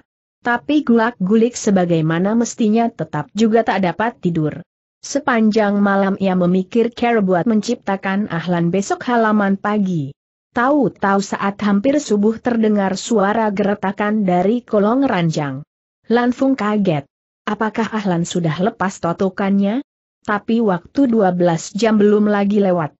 Tapi gulak-gulik sebagaimana mestinya tetap juga tak dapat tidur. Sepanjang malam ia memikir cara buat menciptakan ahlan besok halaman pagi. Tahu-tahu saat hampir subuh terdengar suara geretakan dari kolong ranjang. Lanfung kaget. Apakah Ahlan sudah lepas totokannya? Tapi waktu 12 jam belum lagi lewat.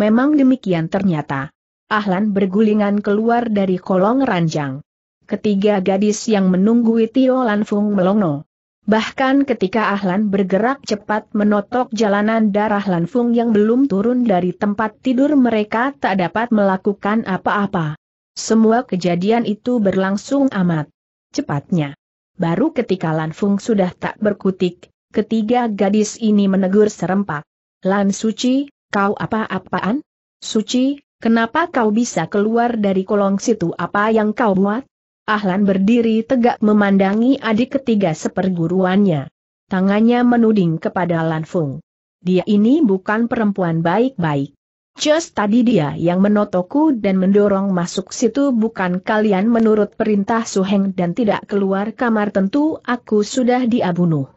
Memang demikian ternyata. Ahlan bergulingan keluar dari kolong ranjang. Ketiga gadis yang menunggui Tio Lanfung melongo. Bahkan ketika Ahlan bergerak cepat menotok jalanan darah Lanfung yang belum turun dari tempat tidur mereka tak dapat melakukan apa-apa. Semua kejadian itu berlangsung amat cepatnya. Baru ketika Lanfung sudah tak berkutik, ketiga gadis ini menegur serempak. Lan Suci, kau apa-apaan? Suci, kenapa kau bisa keluar dari kolong situ apa yang kau buat? Ahlan berdiri tegak memandangi adik ketiga seperguruannya. Tangannya menuding kepada Lanfung. Dia ini bukan perempuan baik-baik. Just tadi dia yang menotoku dan mendorong masuk situ bukan kalian menurut perintah Suheng dan tidak keluar kamar tentu aku sudah diabunuh.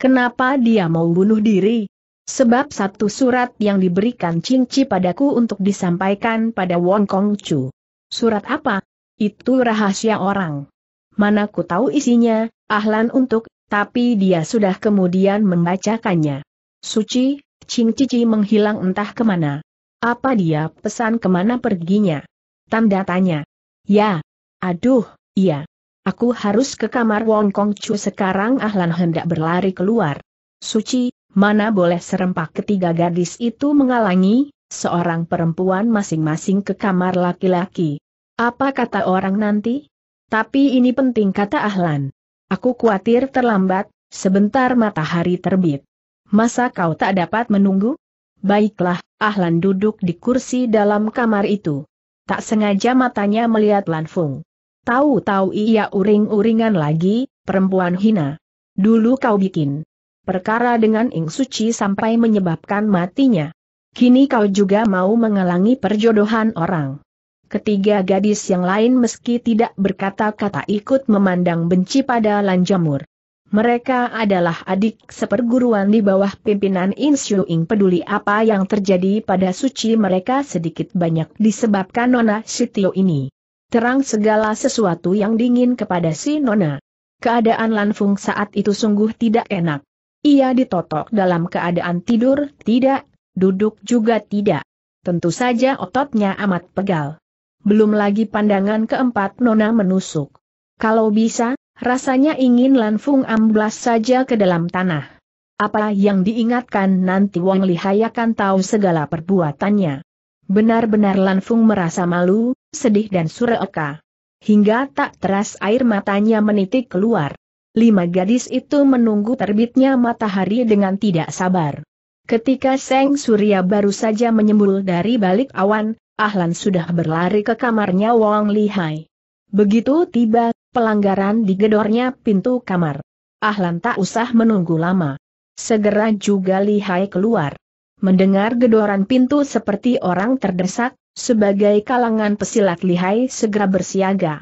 Kenapa dia mau bunuh diri? Sebab satu surat yang diberikan Cingci padaku untuk disampaikan pada Wong Kong Chu. Surat apa? Itu rahasia orang. Mana ku tahu isinya, ahlan untuk, tapi dia sudah kemudian membacakannya. Suci, Ching Cici menghilang entah kemana. Apa dia pesan kemana perginya? Tanda tanya. Ya. Aduh, iya. Aku harus ke kamar Wong Kong Chu sekarang Ahlan hendak berlari keluar. Suci, mana boleh serempak ketiga gadis itu mengalangi, seorang perempuan masing-masing ke kamar laki-laki. Apa kata orang nanti? Tapi ini penting kata Ahlan. Aku khawatir terlambat, sebentar matahari terbit. Masa kau tak dapat menunggu? Baiklah, Ahlan duduk di kursi dalam kamar itu. Tak sengaja matanya melihat Lanfung. Tahu-tahu ia uring-uringan lagi, perempuan hina. Dulu kau bikin perkara dengan Ing Suci sampai menyebabkan matinya. Kini kau juga mau menghalangi perjodohan orang. Ketiga gadis yang lain meski tidak berkata-kata ikut memandang benci pada Lanjamur. Mereka adalah adik seperguruan di bawah pimpinan Insyu Ing peduli apa yang terjadi pada suci mereka sedikit banyak disebabkan Nona Sitio ini. Terang segala sesuatu yang dingin kepada si Nona. Keadaan Lan Lanfung saat itu sungguh tidak enak. Ia ditotok dalam keadaan tidur tidak, duduk juga tidak. Tentu saja ototnya amat pegal belum lagi pandangan keempat nona menusuk. Kalau bisa, rasanya ingin Lanfung amblas saja ke dalam tanah. Apa yang diingatkan nanti Wang Lihai akan tahu segala perbuatannya. Benar-benar Lanfung merasa malu, sedih dan sureka. Hingga tak teras air matanya menitik keluar. Lima gadis itu menunggu terbitnya matahari dengan tidak sabar. Ketika Seng Surya baru saja menyembul dari balik awan, Ahlan sudah berlari ke kamarnya Wang Lihai. Begitu tiba, pelanggaran digedornya pintu kamar. Ahlan tak usah menunggu lama. Segera juga Lihai keluar. Mendengar gedoran pintu seperti orang terdesak, sebagai kalangan pesilat Lihai segera bersiaga.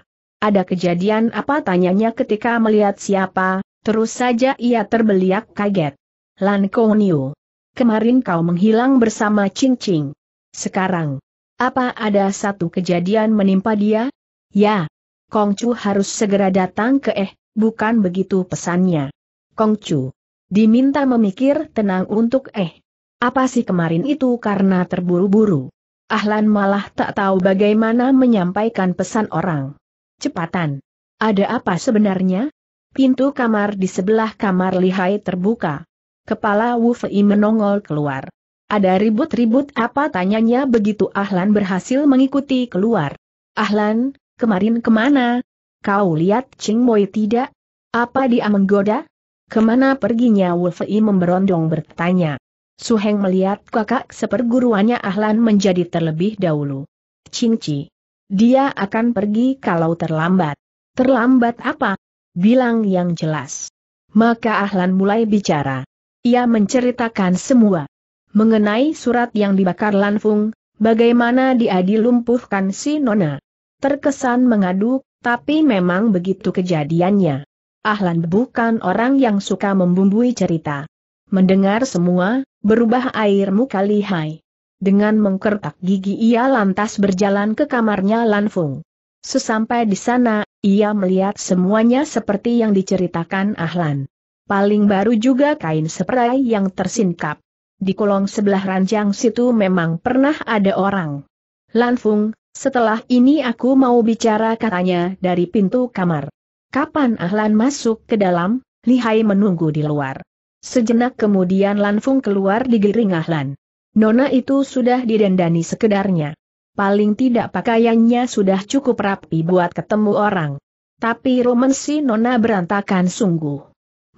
Ada kejadian apa tanyanya ketika melihat siapa, terus saja ia terbeliak kaget. Lan Koniu. Kemarin kau menghilang bersama Cing Cing. Sekarang, apa ada satu kejadian menimpa dia? Ya. Kongcu harus segera datang ke eh, bukan begitu pesannya. Kongcu. Diminta memikir tenang untuk eh. Apa sih kemarin itu karena terburu-buru? Ahlan malah tak tahu bagaimana menyampaikan pesan orang. Cepatan. Ada apa sebenarnya? Pintu kamar di sebelah kamar lihai terbuka. Kepala Wu Fei menongol keluar. Ada ribut-ribut apa tanyanya begitu Ahlan berhasil mengikuti keluar. Ahlan, kemarin kemana? Kau lihat Ching Boy tidak? Apa dia menggoda? Kemana perginya Wolfie memberondong bertanya. Suheng melihat kakak seperguruannya Ahlan menjadi terlebih dahulu. Cingci, Dia akan pergi kalau terlambat. Terlambat apa? Bilang yang jelas. Maka Ahlan mulai bicara. Ia menceritakan semua mengenai surat yang dibakar Fung, bagaimana dia dilumpuhkan si Nona. Terkesan mengadu, tapi memang begitu kejadiannya. Ahlan bukan orang yang suka membumbui cerita. Mendengar semua, berubah air muka lihai. Dengan mengkertak gigi ia lantas berjalan ke kamarnya Fung. Sesampai di sana, ia melihat semuanya seperti yang diceritakan Ahlan. Paling baru juga kain seprai yang tersingkap di kolong sebelah ranjang situ memang pernah ada orang. Lanfung, setelah ini aku mau bicara katanya dari pintu kamar. Kapan Ahlan masuk ke dalam, Lihai menunggu di luar. Sejenak kemudian Lanfung keluar digiring Ahlan. Nona itu sudah didendani sekedarnya. Paling tidak pakaiannya sudah cukup rapi buat ketemu orang. Tapi romansi Nona berantakan sungguh.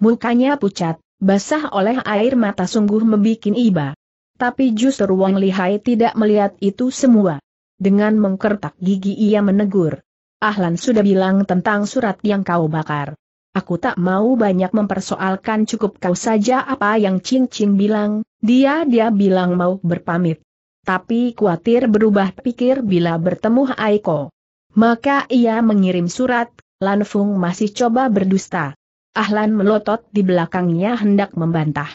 Mukanya pucat, basah oleh air mata sungguh membuat iba. Tapi justru Wang Lihai tidak melihat itu semua. Dengan mengkertak gigi ia menegur. Ahlan sudah bilang tentang surat yang kau bakar. Aku tak mau banyak mempersoalkan cukup kau saja apa yang Ching Ching bilang, dia-dia bilang mau berpamit. Tapi khawatir berubah pikir bila bertemu Aiko. Maka ia mengirim surat, Lan Fung masih coba berdusta. Ahlan melotot di belakangnya hendak membantah.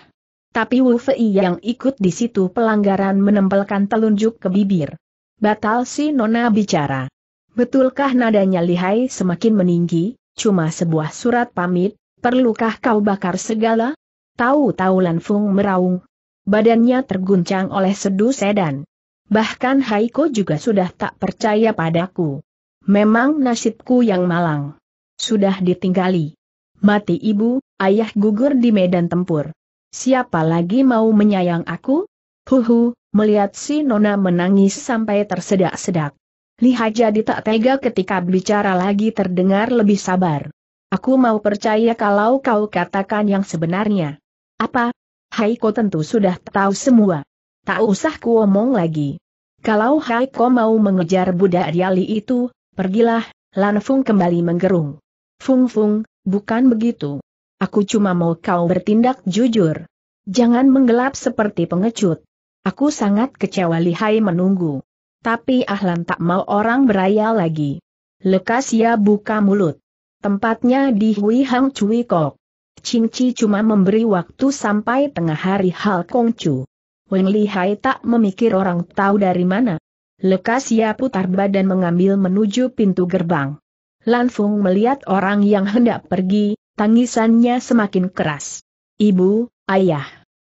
Tapi Wu Fei yang ikut di situ pelanggaran menempelkan telunjuk ke bibir. Batal si Nona bicara. Betulkah nadanya lihai semakin meninggi, cuma sebuah surat pamit, perlukah kau bakar segala? Tahu-tahu Fung meraung. Badannya terguncang oleh sedu sedan. Bahkan Haiko juga sudah tak percaya padaku. Memang nasibku yang malang. Sudah ditinggali. Mati ibu, ayah gugur di medan tempur. Siapa lagi mau menyayang aku? Huhu, melihat si Nona menangis sampai tersedak-sedak. Lihat jadi tak tega ketika bicara lagi terdengar lebih sabar. Aku mau percaya kalau kau katakan yang sebenarnya. Apa? Haiko tentu sudah tahu semua. Tak usah ku omong lagi. Kalau Haiko mau mengejar budak Riali itu, pergilah, Lan Fung kembali menggerung. Fung Fung, Bukan begitu. Aku cuma mau kau bertindak jujur. Jangan menggelap seperti pengecut. Aku sangat kecewa lihai menunggu. Tapi Ahlan tak mau orang beraya lagi. Lekas ia buka mulut. Tempatnya di Hui Hang Cui Kok. Chi cuma memberi waktu sampai tengah hari Hal Kongcu. Wen Lihai tak memikir orang tahu dari mana. Lekas ia putar badan mengambil menuju pintu gerbang. Lanfung melihat orang yang hendak pergi, tangisannya semakin keras. Ibu, ayah.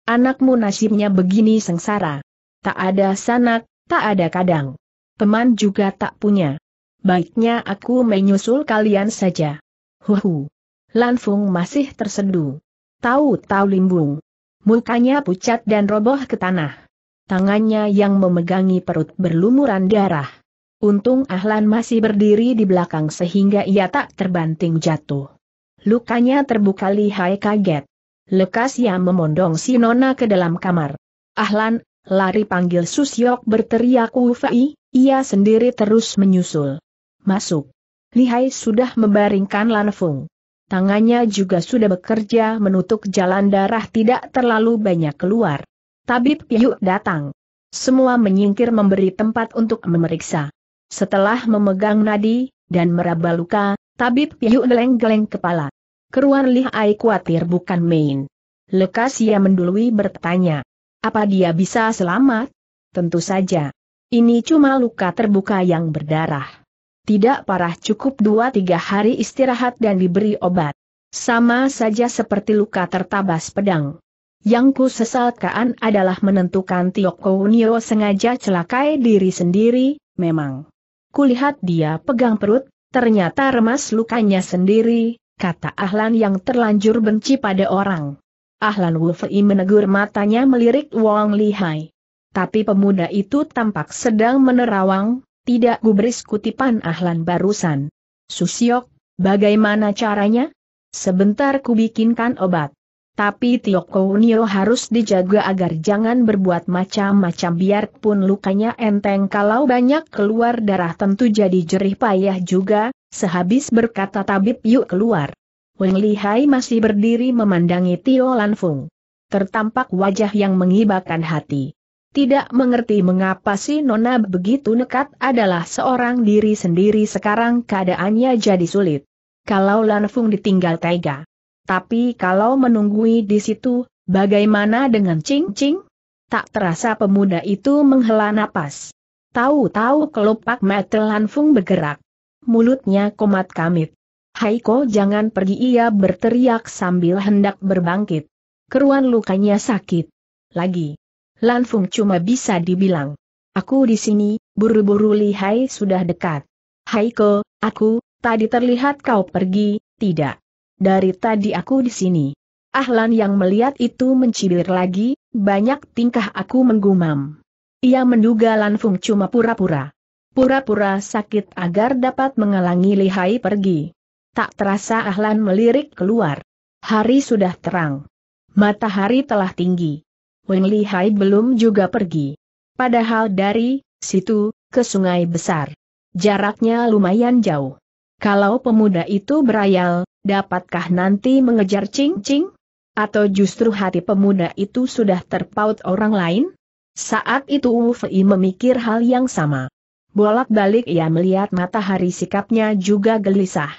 Anakmu nasibnya begini sengsara. Tak ada sanak, tak ada kadang. Teman juga tak punya. Baiknya aku menyusul kalian saja. Huhu. Lanfung masih terseduh. Tahu-tahu limbung. Mukanya pucat dan roboh ke tanah. Tangannya yang memegangi perut berlumuran darah. Untung Ahlan masih berdiri di belakang sehingga ia tak terbanting jatuh. Lukanya terbuka lihai kaget. Lekas ia memondong si Nona ke dalam kamar. Ahlan, lari panggil Susyok berteriak ufai, ia sendiri terus menyusul. Masuk. Lihai sudah membaringkan Lanfung. Tangannya juga sudah bekerja menutup jalan darah tidak terlalu banyak keluar. Tabib Piyuk datang. Semua menyingkir memberi tempat untuk memeriksa. Setelah memegang nadi, dan meraba luka, tabib piyuk geleng-geleng kepala. Keruan lihai khawatir bukan main. Lekas ia mendului bertanya. Apa dia bisa selamat? Tentu saja. Ini cuma luka terbuka yang berdarah. Tidak parah cukup 2-3 hari istirahat dan diberi obat. Sama saja seperti luka tertabas pedang. Yang ku sesalkan adalah menentukan Tio Kounio sengaja celakai diri sendiri, memang. Kulihat dia pegang perut, ternyata remas lukanya sendiri, kata Ahlan yang terlanjur benci pada orang. Ahlan Wufei menegur matanya melirik Wang Lihai. Tapi pemuda itu tampak sedang menerawang, tidak gubris kutipan Ahlan barusan. Susiok, bagaimana caranya? Sebentar kubikinkan obat. Tapi Tio Kounio harus dijaga agar jangan berbuat macam-macam biarpun lukanya enteng kalau banyak keluar darah tentu jadi jerih payah juga, sehabis berkata tabib yuk keluar. Weng Lihai masih berdiri memandangi Tio Lanfung. Tertampak wajah yang mengibakan hati. Tidak mengerti mengapa si Nona begitu nekat adalah seorang diri sendiri sekarang keadaannya jadi sulit. Kalau Lanfung ditinggal tega tapi kalau menunggui di situ, bagaimana dengan Ching Ching? Tak terasa pemuda itu menghela napas. Tahu-tahu kelopak mata Lanfung bergerak. Mulutnya komat kamit. Haiko jangan pergi ia berteriak sambil hendak berbangkit. Keruan lukanya sakit. Lagi. Lanfung cuma bisa dibilang. Aku di sini, buru-buru lihai sudah dekat. Haiko, aku, tadi terlihat kau pergi, tidak dari tadi aku di sini. Ahlan yang melihat itu mencibir lagi, banyak tingkah aku menggumam. Ia menduga Lan Fung cuma pura-pura. Pura-pura sakit agar dapat menghalangi lihai pergi. Tak terasa Ahlan melirik keluar. Hari sudah terang. Matahari telah tinggi. Weng Lihai belum juga pergi. Padahal dari situ ke sungai besar. Jaraknya lumayan jauh. Kalau pemuda itu berayal, dapatkah nanti mengejar cing-cing? Atau justru hati pemuda itu sudah terpaut orang lain? Saat itu Ufei memikir hal yang sama. Bolak-balik ia melihat matahari sikapnya juga gelisah.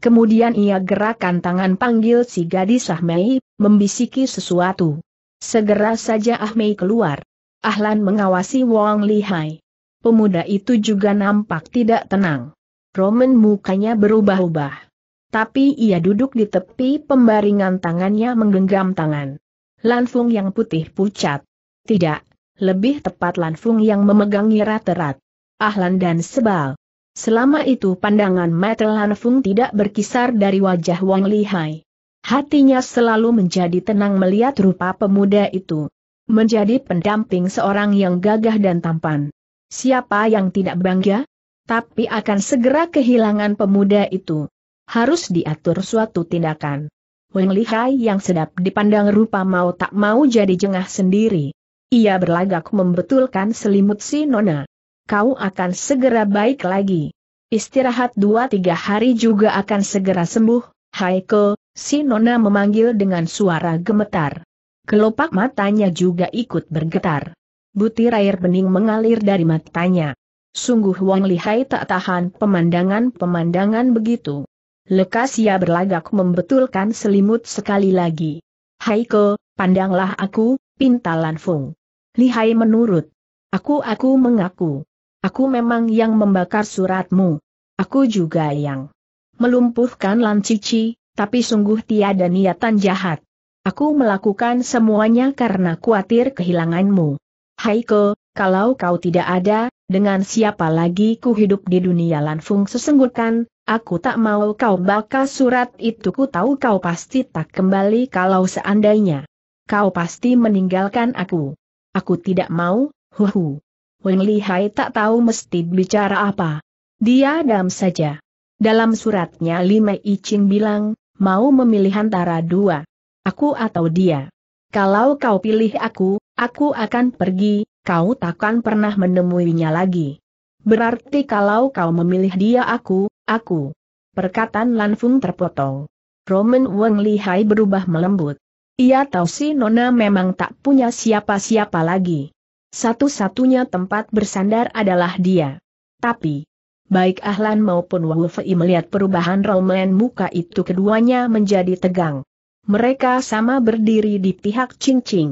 Kemudian ia gerakan tangan panggil si gadis Ahmei, membisiki sesuatu. Segera saja Ahmei keluar. Ahlan mengawasi Wong Lihai. Pemuda itu juga nampak tidak tenang. Roman mukanya berubah-ubah tapi ia duduk di tepi pembaringan tangannya menggenggam tangan. Lanfung yang putih pucat. Tidak, lebih tepat Lanfung yang memegangi rat-rat. Ahlan dan sebal. Selama itu pandangan mata Lanfung tidak berkisar dari wajah Wang Lihai. Hatinya selalu menjadi tenang melihat rupa pemuda itu. Menjadi pendamping seorang yang gagah dan tampan. Siapa yang tidak bangga? Tapi akan segera kehilangan pemuda itu harus diatur suatu tindakan. Weng Lihai yang sedap dipandang rupa mau tak mau jadi jengah sendiri. Ia berlagak membetulkan selimut si Nona. Kau akan segera baik lagi. Istirahat dua tiga hari juga akan segera sembuh, Haiko, si Nona memanggil dengan suara gemetar. Kelopak matanya juga ikut bergetar. Butir air bening mengalir dari matanya. Sungguh Wang Lihai tak tahan pemandangan-pemandangan begitu. Lekas ia berlagak membetulkan selimut sekali lagi. Haiko, pandanglah aku, pinta Lanfung. Lihai menurut. Aku-aku mengaku. Aku memang yang membakar suratmu. Aku juga yang melumpuhkan Lan Cici, tapi sungguh tiada niatan jahat. Aku melakukan semuanya karena khawatir kehilanganmu. Haiko, kalau kau tidak ada, dengan siapa lagi ku hidup di dunia Lanfung sesenggukan, Aku tak mau kau bakal surat itu ku tahu kau pasti tak kembali kalau seandainya. Kau pasti meninggalkan aku. Aku tidak mau, Hu huhu. Wen Hai tak tahu mesti bicara apa. Dia diam saja. Dalam suratnya Lima Ching bilang, mau memilih antara dua. Aku atau dia. Kalau kau pilih aku, aku akan pergi, kau takkan pernah menemuinya lagi. Berarti kalau kau memilih dia aku, aku. Perkataan Lan Lanfung terpotong. Roman Wang Lihai berubah melembut. Ia tahu si Nona memang tak punya siapa-siapa lagi. Satu-satunya tempat bersandar adalah dia. Tapi, baik Ahlan maupun Wu Fei melihat perubahan Roman muka itu keduanya menjadi tegang. Mereka sama berdiri di pihak Cing Cing.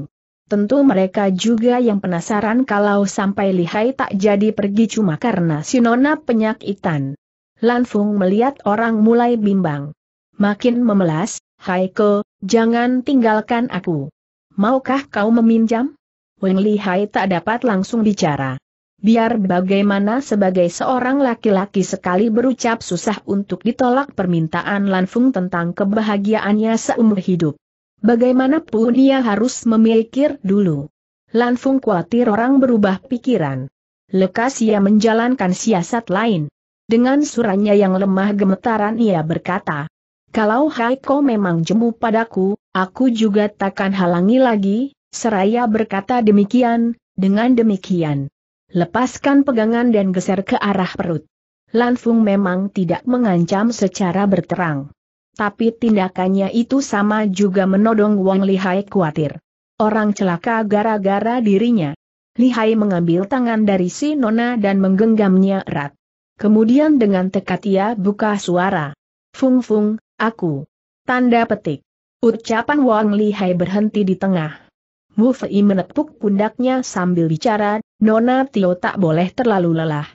Tentu mereka juga yang penasaran kalau sampai lihai tak jadi pergi cuma karena si nona penyakitan. Lanfung melihat orang mulai bimbang. Makin memelas, Haiko, jangan tinggalkan aku. Maukah kau meminjam? Weng Lihai tak dapat langsung bicara. Biar bagaimana sebagai seorang laki-laki sekali berucap susah untuk ditolak permintaan Lanfung tentang kebahagiaannya seumur hidup. Bagaimanapun dia harus memikir dulu. Lan Fung khawatir orang berubah pikiran. Lekas ia menjalankan siasat lain. Dengan suranya yang lemah gemetaran ia berkata, Kalau Haiko memang jemu padaku, aku juga takkan halangi lagi, seraya berkata demikian, dengan demikian. Lepaskan pegangan dan geser ke arah perut. Lan Fung memang tidak mengancam secara berterang. Tapi tindakannya itu sama juga menodong Wong Lihai khawatir. Orang celaka gara-gara dirinya. Lihai mengambil tangan dari si Nona dan menggenggamnya erat. Kemudian dengan tekat ia buka suara. Fung Fung, aku. Tanda petik. Ucapan Wang Lihai berhenti di tengah. Mu Fei menepuk pundaknya sambil bicara, Nona Tio tak boleh terlalu lelah.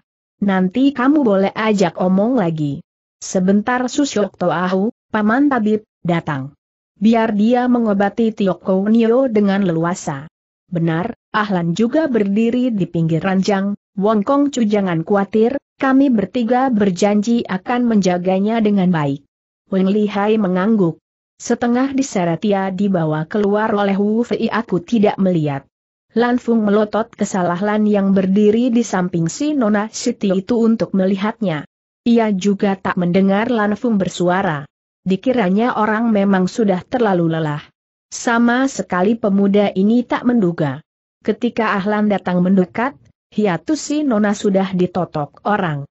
Nanti kamu boleh ajak omong lagi. Sebentar Susyok Toahu, Paman Tabib, datang. Biar dia mengobati Tiok Nio dengan leluasa. Benar, Ahlan juga berdiri di pinggir ranjang, Wong Kong Chu jangan khawatir, kami bertiga berjanji akan menjaganya dengan baik. Weng Lihai mengangguk. Setengah diseret ia dibawa keluar oleh Wu Fei aku tidak melihat. Lan Fung melotot kesalahan yang berdiri di samping si Nona Siti itu untuk melihatnya. Ia juga tak mendengar Lan Fung bersuara dikiranya orang memang sudah terlalu lelah. Sama sekali pemuda ini tak menduga. Ketika Ahlan datang mendekat, hiatus si Nona sudah ditotok orang.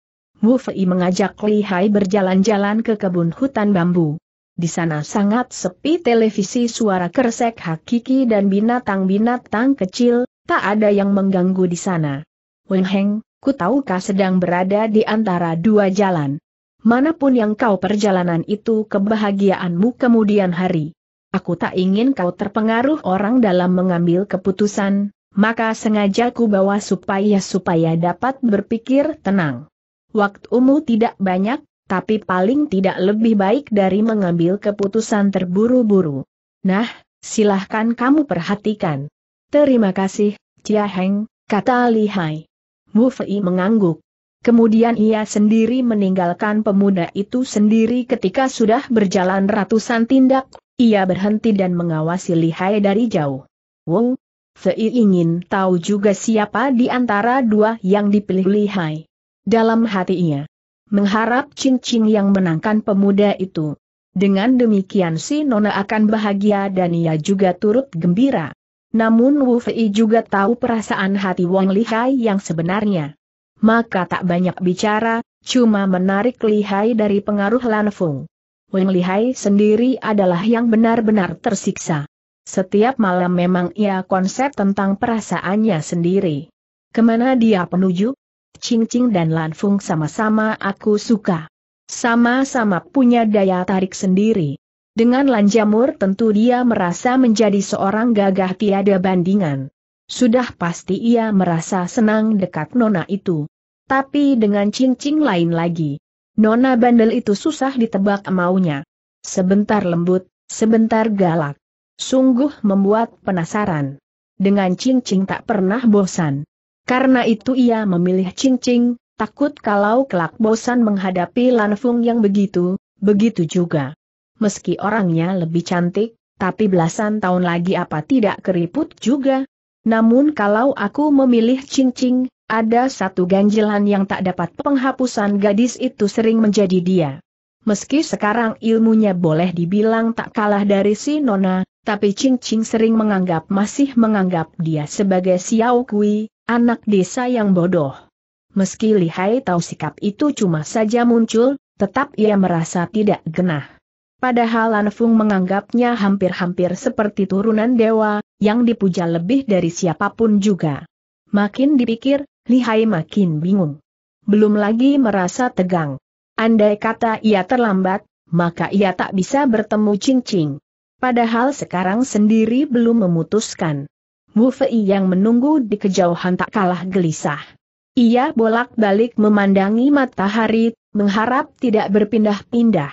Mufei mengajak Li Hai berjalan-jalan ke kebun hutan bambu. Di sana sangat sepi televisi suara kersek hakiki dan binatang-binatang kecil, tak ada yang mengganggu di sana. Wen Heng, ku kah sedang berada di antara dua jalan manapun yang kau perjalanan itu kebahagiaanmu kemudian hari. Aku tak ingin kau terpengaruh orang dalam mengambil keputusan, maka sengaja ku bawa supaya-supaya dapat berpikir tenang. Waktumu tidak banyak, tapi paling tidak lebih baik dari mengambil keputusan terburu-buru. Nah, silahkan kamu perhatikan. Terima kasih, Chia Heng, kata Lihai. Fei mengangguk. Kemudian ia sendiri meninggalkan pemuda itu sendiri ketika sudah berjalan ratusan tindak, ia berhenti dan mengawasi lihai dari jauh. Wow! Fei ingin tahu juga siapa di antara dua yang dipilih lihai. Dalam hati ia mengharap cincin yang menangkan pemuda itu. Dengan demikian si Nona akan bahagia dan ia juga turut gembira. Namun Wu Fei juga tahu perasaan hati Wang Lihai yang sebenarnya maka tak banyak bicara, cuma menarik lihai dari pengaruh Lan Lanfung. Wen Lihai sendiri adalah yang benar-benar tersiksa. Setiap malam memang ia konsep tentang perasaannya sendiri. Kemana dia menuju? Ching Ching dan Lanfung sama-sama aku suka. Sama-sama punya daya tarik sendiri. Dengan Lanjamur tentu dia merasa menjadi seorang gagah tiada bandingan. Sudah pasti ia merasa senang dekat nona itu tapi dengan cincin lain lagi. Nona bandel itu susah ditebak maunya. Sebentar lembut, sebentar galak. Sungguh membuat penasaran. Dengan cincin tak pernah bosan. Karena itu ia memilih cincin, takut kalau kelak bosan menghadapi Lanfung yang begitu, begitu juga. Meski orangnya lebih cantik, tapi belasan tahun lagi apa tidak keriput juga. Namun kalau aku memilih cincin, ada satu ganjilan yang tak dapat penghapusan gadis itu sering menjadi dia. Meski sekarang ilmunya boleh dibilang tak kalah dari si Nona, tapi Ching Ching sering menganggap masih menganggap dia sebagai Xiao Kui, anak desa yang bodoh. Meski Lihai tahu sikap itu cuma saja muncul, tetap ia merasa tidak genah. Padahal Lan Fung menganggapnya hampir-hampir seperti turunan dewa, yang dipuja lebih dari siapapun juga. Makin dipikir, Lihai makin bingung. Belum lagi merasa tegang. Andai kata ia terlambat, maka ia tak bisa bertemu cincin. Padahal sekarang sendiri belum memutuskan. Wu Fei yang menunggu di kejauhan tak kalah gelisah. Ia bolak-balik memandangi matahari, mengharap tidak berpindah-pindah.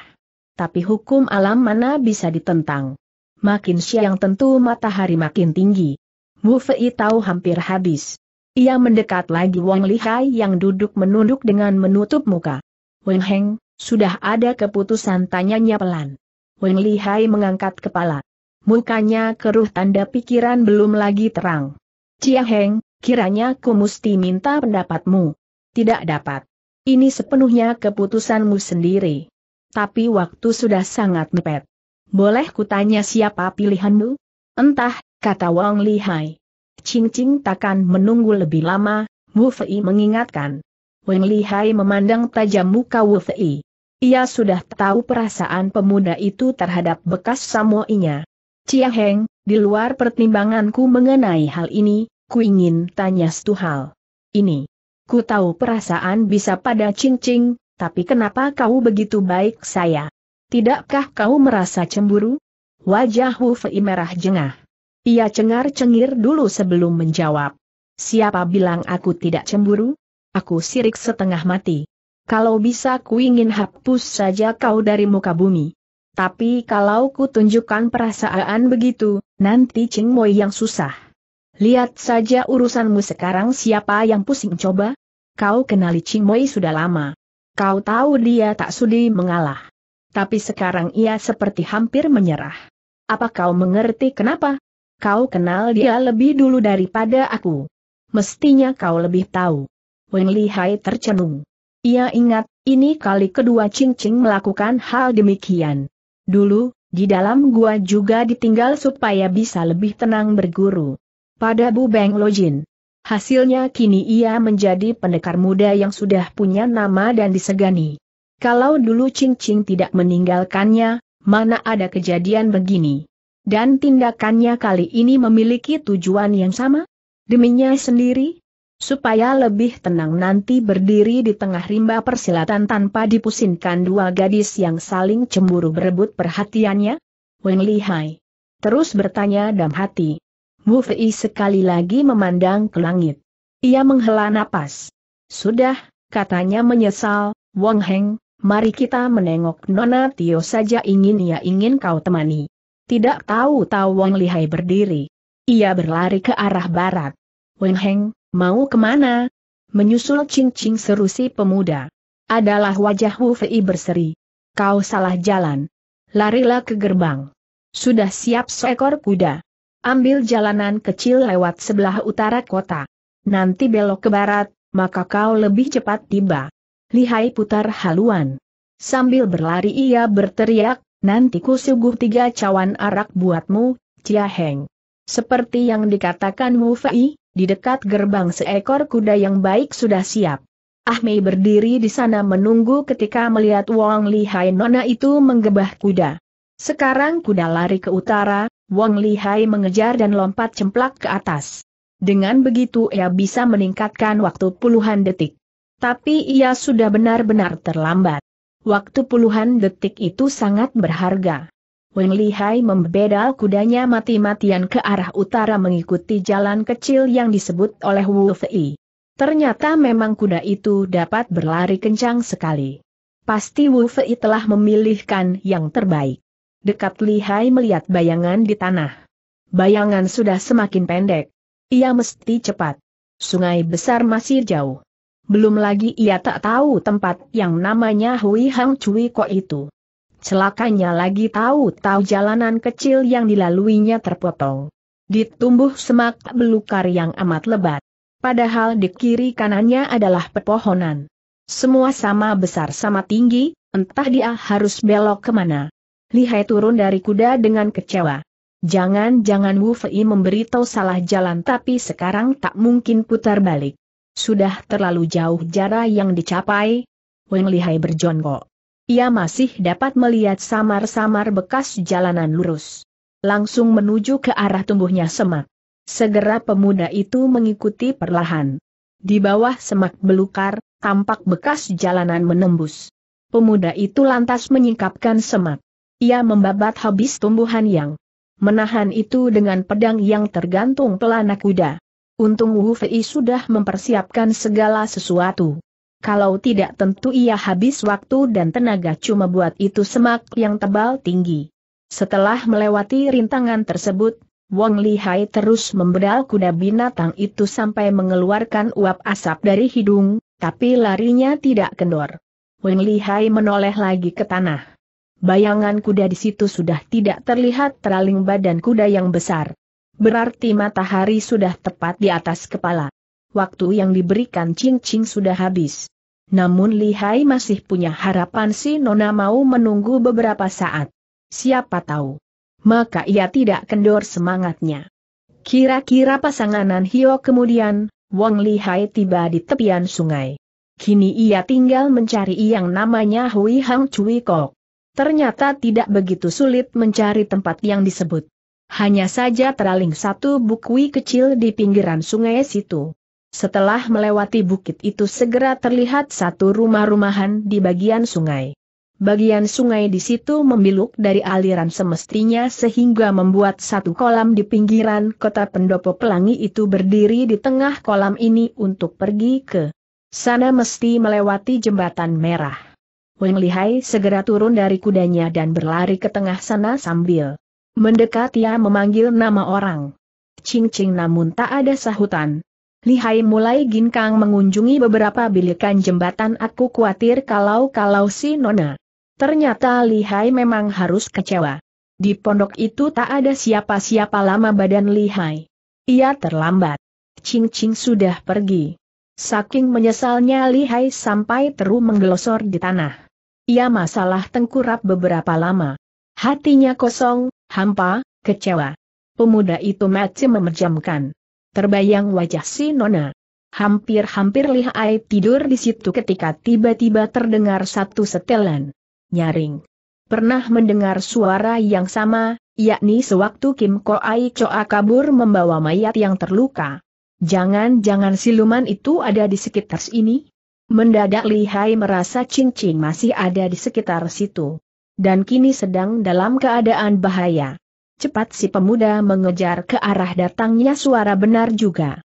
Tapi hukum alam mana bisa ditentang. Makin siang tentu matahari makin tinggi. Wu Fei tahu hampir habis. Ia mendekat lagi Wang Lihai yang duduk menunduk dengan menutup muka. Weng Heng, sudah ada keputusan tanyanya pelan. Weng Lihai mengangkat kepala. Mukanya keruh tanda pikiran belum lagi terang. Cia Heng, kiranya ku mesti minta pendapatmu. Tidak dapat. Ini sepenuhnya keputusanmu sendiri. Tapi waktu sudah sangat mepet. Boleh kutanya siapa pilihanmu? Entah, kata Wang Lihai. Ching takkan menunggu lebih lama, Wu Fei mengingatkan. Weng Lihai memandang tajam muka Wu Fei. Ia sudah tahu perasaan pemuda itu terhadap bekas samoinya. Cia Heng, di luar pertimbanganku mengenai hal ini, ku ingin tanya satu hal. Ini. Ku tahu perasaan bisa pada Cincing, tapi kenapa kau begitu baik saya? Tidakkah kau merasa cemburu? Wajah Wu Fei merah jengah. Ia cengar-cengir dulu sebelum menjawab. Siapa bilang aku tidak cemburu? Aku sirik setengah mati. Kalau bisa ku ingin hapus saja kau dari muka bumi. Tapi kalau ku tunjukkan perasaan begitu, nanti Ching Moi yang susah. Lihat saja urusanmu sekarang siapa yang pusing coba? Kau kenali Ching Moi sudah lama. Kau tahu dia tak sudi mengalah. Tapi sekarang ia seperti hampir menyerah. Apa kau mengerti kenapa? kau kenal dia lebih dulu daripada aku. Mestinya kau lebih tahu. Li Hai tercenung. Ia ingat, ini kali kedua Ching Ching melakukan hal demikian. Dulu, di dalam gua juga ditinggal supaya bisa lebih tenang berguru. Pada Bu Beng Lojin. Hasilnya kini ia menjadi pendekar muda yang sudah punya nama dan disegani. Kalau dulu Ching Ching tidak meninggalkannya, mana ada kejadian begini. Dan tindakannya kali ini memiliki tujuan yang sama? Deminya sendiri? Supaya lebih tenang nanti berdiri di tengah rimba persilatan tanpa dipusingkan dua gadis yang saling cemburu berebut perhatiannya? Weng Lihai. Terus bertanya dalam hati. Mu Fei sekali lagi memandang ke langit. Ia menghela napas. Sudah, katanya menyesal, Wong Heng, mari kita menengok Nona Tio saja ingin ia ingin kau temani. Tidak tahu-tahu Wang Lihai berdiri. Ia berlari ke arah barat. Wen Heng, mau kemana? Menyusul cincing seru si pemuda. Adalah wajah Wu Fei berseri. Kau salah jalan. Larilah ke gerbang. Sudah siap seekor kuda. Ambil jalanan kecil lewat sebelah utara kota. Nanti belok ke barat, maka kau lebih cepat tiba. Lihai putar haluan. Sambil berlari ia berteriak, Nanti ku suguh tiga cawan arak buatmu, Cia Heng. Seperti yang dikatakan Wu Fei, di dekat gerbang seekor kuda yang baik sudah siap. Ah Mei berdiri di sana menunggu ketika melihat Wang Li Hai Nona itu menggebah kuda. Sekarang kuda lari ke utara, Wang Li Hai mengejar dan lompat cemplak ke atas. Dengan begitu ia bisa meningkatkan waktu puluhan detik. Tapi ia sudah benar-benar terlambat. Waktu puluhan detik itu sangat berharga. Wen Lihai membedal kudanya mati-matian ke arah utara mengikuti jalan kecil yang disebut oleh Wu Fei. Ternyata memang kuda itu dapat berlari kencang sekali. Pasti Wu Fei telah memilihkan yang terbaik. Dekat Lihai melihat bayangan di tanah. Bayangan sudah semakin pendek. Ia mesti cepat. Sungai besar masih jauh. Belum lagi ia tak tahu tempat yang namanya Hui Hang Cui Ko itu. Celakanya lagi tahu-tahu jalanan kecil yang dilaluinya terpotong. Ditumbuh semak belukar yang amat lebat. Padahal di kiri kanannya adalah pepohonan. Semua sama besar sama tinggi, entah dia harus belok kemana. Lihai turun dari kuda dengan kecewa. Jangan-jangan Wu Fei memberitahu salah jalan tapi sekarang tak mungkin putar balik. Sudah terlalu jauh jarak yang dicapai. Weng Lihai berjongkok. Ia masih dapat melihat samar-samar bekas jalanan lurus. Langsung menuju ke arah tumbuhnya semak. Segera pemuda itu mengikuti perlahan. Di bawah semak belukar, tampak bekas jalanan menembus. Pemuda itu lantas menyingkapkan semak. Ia membabat habis tumbuhan yang menahan itu dengan pedang yang tergantung pelana kuda. Untung Wu Fei sudah mempersiapkan segala sesuatu. Kalau tidak tentu ia habis waktu dan tenaga cuma buat itu semak yang tebal tinggi. Setelah melewati rintangan tersebut, Wong Lihai terus membedal kuda binatang itu sampai mengeluarkan uap asap dari hidung, tapi larinya tidak kendor. Wong Lihai menoleh lagi ke tanah. Bayangan kuda di situ sudah tidak terlihat teraling badan kuda yang besar. Berarti matahari sudah tepat di atas kepala. Waktu yang diberikan Ching Ching sudah habis. Namun Li Hai masih punya harapan si Nona mau menunggu beberapa saat. Siapa tahu. Maka ia tidak kendor semangatnya. Kira-kira pasanganan Hio kemudian, Wang Hai tiba di tepian sungai. Kini ia tinggal mencari yang namanya Hui Hang Cui Kok. Ternyata tidak begitu sulit mencari tempat yang disebut. Hanya saja teraling satu bukwi kecil di pinggiran sungai situ. Setelah melewati bukit itu segera terlihat satu rumah-rumahan di bagian sungai. Bagian sungai di situ membiluk dari aliran semestinya sehingga membuat satu kolam di pinggiran kota pendopo pelangi itu berdiri di tengah kolam ini untuk pergi ke sana mesti melewati jembatan merah. Wenglihai Lihai segera turun dari kudanya dan berlari ke tengah sana sambil Mendekat ia memanggil nama orang. Cing-cing namun tak ada sahutan. Lihai mulai Ginkang mengunjungi beberapa bilikan jembatan aku khawatir kalau-kalau si Nona. Ternyata Lihai memang harus kecewa. Di pondok itu tak ada siapa-siapa lama badan Lihai. Ia terlambat. Cing-cing sudah pergi. Saking menyesalnya Lihai sampai teru menggelosor di tanah. Ia masalah tengkurap beberapa lama. Hatinya kosong, hampa, kecewa. Pemuda itu mati memejamkan. Terbayang wajah si Nona. Hampir-hampir lihai tidur di situ ketika tiba-tiba terdengar satu setelan. Nyaring. Pernah mendengar suara yang sama, yakni sewaktu Kim Ko Ai Choa kabur membawa mayat yang terluka. Jangan-jangan siluman itu ada di sekitar sini? Mendadak lihai merasa cincin masih ada di sekitar situ dan kini sedang dalam keadaan bahaya. Cepat si pemuda mengejar ke arah datangnya suara benar juga.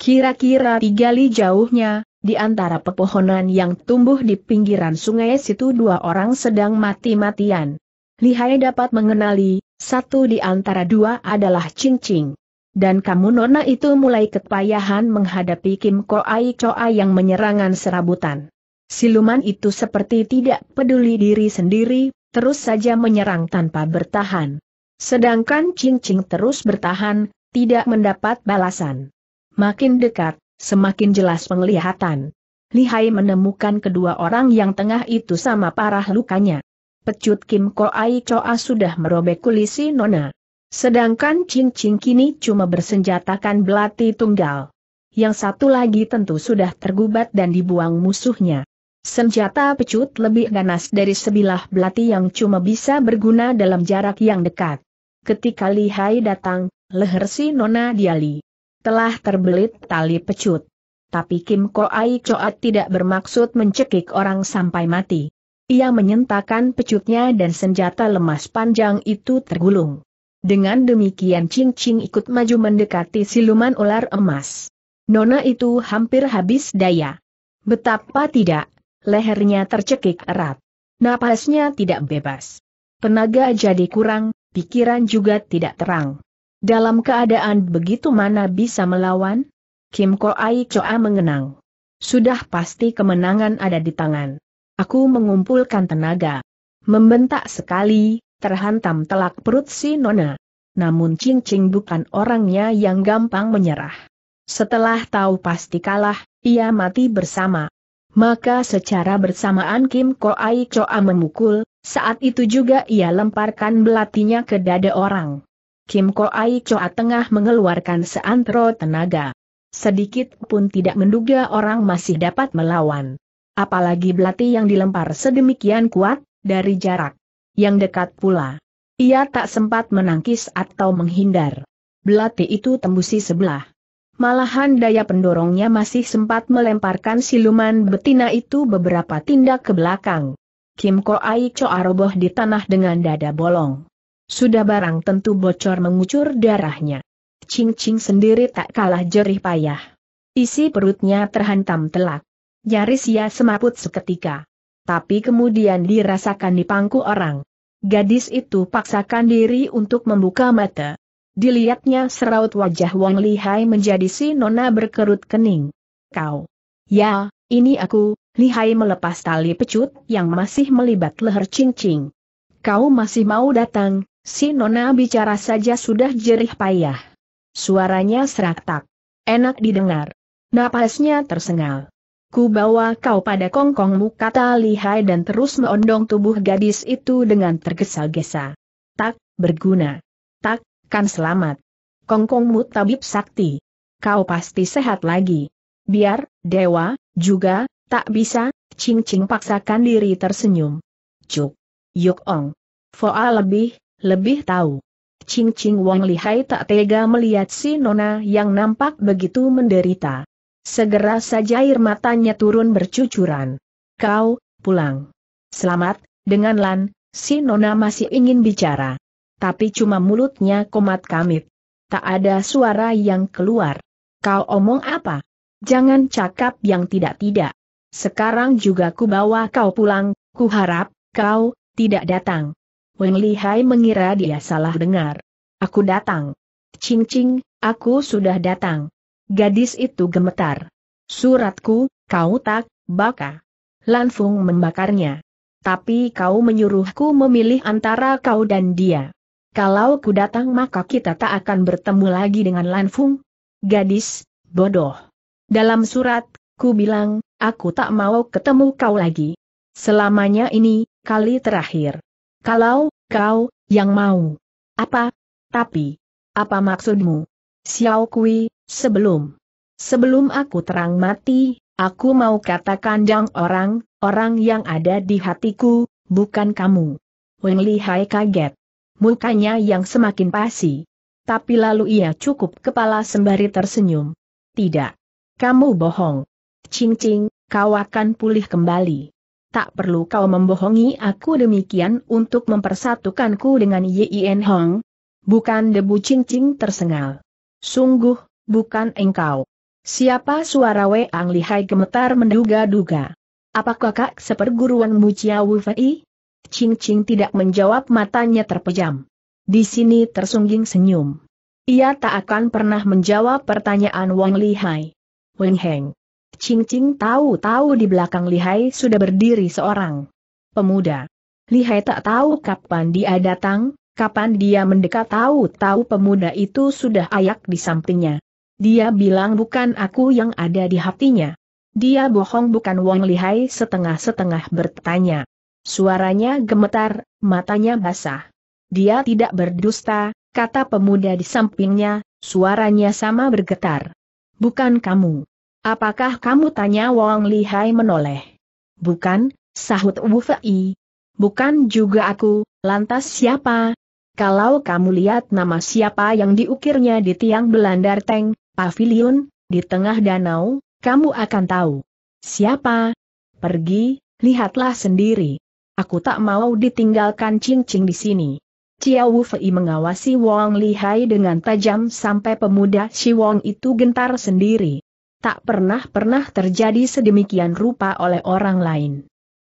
Kira-kira tiga li jauhnya, di antara pepohonan yang tumbuh di pinggiran sungai situ dua orang sedang mati-matian. Lihai dapat mengenali, satu di antara dua adalah cincing. Dan kamu nona itu mulai kepayahan menghadapi Kim Koai Choa yang menyerangan serabutan. Siluman itu seperti tidak peduli diri sendiri, terus saja menyerang tanpa bertahan. Sedangkan Ching terus bertahan, tidak mendapat balasan. Makin dekat, semakin jelas penglihatan. Lihai menemukan kedua orang yang tengah itu sama parah lukanya. Pecut Kim Ko Koai Choa sudah merobek kulisi Nona. Sedangkan Ching kini cuma bersenjatakan belati tunggal. Yang satu lagi tentu sudah tergubat dan dibuang musuhnya. Senjata pecut lebih ganas dari sebilah belati yang cuma bisa berguna dalam jarak yang dekat. Ketika Lihai datang, leher si Nona Diali telah terbelit tali pecut. Tapi Kim Ko Ai Choat tidak bermaksud mencekik orang sampai mati. Ia menyentakan pecutnya dan senjata lemas panjang itu tergulung. Dengan demikian Ching Ching ikut maju mendekati siluman ular emas. Nona itu hampir habis daya. Betapa tidak, lehernya tercekik erat. Napasnya tidak bebas. Tenaga jadi kurang, pikiran juga tidak terang. Dalam keadaan begitu mana bisa melawan? Kim Ko Ai Choa mengenang. Sudah pasti kemenangan ada di tangan. Aku mengumpulkan tenaga. Membentak sekali, terhantam telak perut si Nona. Namun Ching Ching bukan orangnya yang gampang menyerah. Setelah tahu pasti kalah, ia mati bersama maka secara bersamaan Kim Ko Ai Choa memukul, saat itu juga ia lemparkan belatinya ke dada orang. Kim Ko Ai Choa tengah mengeluarkan seantero tenaga. Sedikit pun tidak menduga orang masih dapat melawan. Apalagi belati yang dilempar sedemikian kuat, dari jarak yang dekat pula. Ia tak sempat menangkis atau menghindar. Belati itu tembusi sebelah. Malahan daya pendorongnya masih sempat melemparkan siluman betina itu beberapa tindak ke belakang. Kim Ko Ai Choa roboh di tanah dengan dada bolong. Sudah barang tentu bocor mengucur darahnya. Ching Ching sendiri tak kalah jerih payah. Isi perutnya terhantam telak. Nyaris ia semaput seketika. Tapi kemudian dirasakan di pangku orang. Gadis itu paksakan diri untuk membuka mata. Dilihatnya seraut wajah Wong Lihai menjadi si nona berkerut kening. Kau. Ya, ini aku, Lihai melepas tali pecut yang masih melibat leher cincing. Kau masih mau datang, si nona bicara saja sudah jerih payah. Suaranya serak tak. Enak didengar. Napasnya tersengal. Ku bawa kau pada kongkongmu kata Lihai dan terus meondong tubuh gadis itu dengan tergesa-gesa. Tak, berguna. Tak, kan selamat. Kongkongmu tabib sakti. Kau pasti sehat lagi. Biar, dewa, juga, tak bisa, cing-cing paksakan diri tersenyum. Cuk. Yuk Ong. Foa lebih, lebih tahu. Cing-cing Wong Lihai tak tega melihat si Nona yang nampak begitu menderita. Segera saja air matanya turun bercucuran. Kau, pulang. Selamat, dengan Lan, si Nona masih ingin bicara tapi cuma mulutnya komat kamit. Tak ada suara yang keluar. Kau omong apa? Jangan cakap yang tidak-tidak. Sekarang juga ku bawa kau pulang, ku harap, kau, tidak datang. Wen Lihai mengira dia salah dengar. Aku datang. Cing Cing, aku sudah datang. Gadis itu gemetar. Suratku, kau tak, baka. Lanfung membakarnya. Tapi kau menyuruhku memilih antara kau dan dia. Kalau ku datang maka kita tak akan bertemu lagi dengan Lanfung. Gadis, bodoh. Dalam surat, ku bilang, aku tak mau ketemu kau lagi. Selamanya ini, kali terakhir. Kalau, kau, yang mau. Apa? Tapi, apa maksudmu? Xiao Kui, sebelum. Sebelum aku terang mati, aku mau katakan dang orang, orang yang ada di hatiku, bukan kamu. Li Hai kaget mukanya yang semakin pasi. Tapi lalu ia cukup kepala sembari tersenyum. Tidak. Kamu bohong. Cing-cing, kau akan pulih kembali. Tak perlu kau membohongi aku demikian untuk mempersatukanku dengan Yien Hong. Bukan debu cing-cing tersengal. Sungguh, bukan engkau. Siapa suara Wei Ang Lihai gemetar menduga-duga. Apakah kak seperguruan Wu Fei? Ching Ching tidak menjawab matanya terpejam. Di sini tersungging senyum. Ia tak akan pernah menjawab pertanyaan Wang Lihai. Wang Heng. Ching Ching tahu-tahu di belakang Lihai sudah berdiri seorang pemuda. Lihai tak tahu kapan dia datang, kapan dia mendekat tahu-tahu pemuda itu sudah ayak di sampingnya. Dia bilang bukan aku yang ada di hatinya. Dia bohong bukan Wang Lihai setengah-setengah bertanya. Suaranya gemetar, matanya basah. Dia tidak berdusta, kata pemuda di sampingnya, suaranya sama bergetar. Bukan kamu. Apakah kamu tanya Wong Lihai menoleh? Bukan, sahut Wu Fei. Bukan juga aku, lantas siapa? Kalau kamu lihat nama siapa yang diukirnya di tiang belandar teng, pavilion, di tengah danau, kamu akan tahu. Siapa? Pergi, lihatlah sendiri. Aku tak mau ditinggalkan cincin di sini. Cia Wu Fei mengawasi Wong Lihai dengan tajam sampai pemuda si Wong itu gentar sendiri. Tak pernah-pernah terjadi sedemikian rupa oleh orang lain.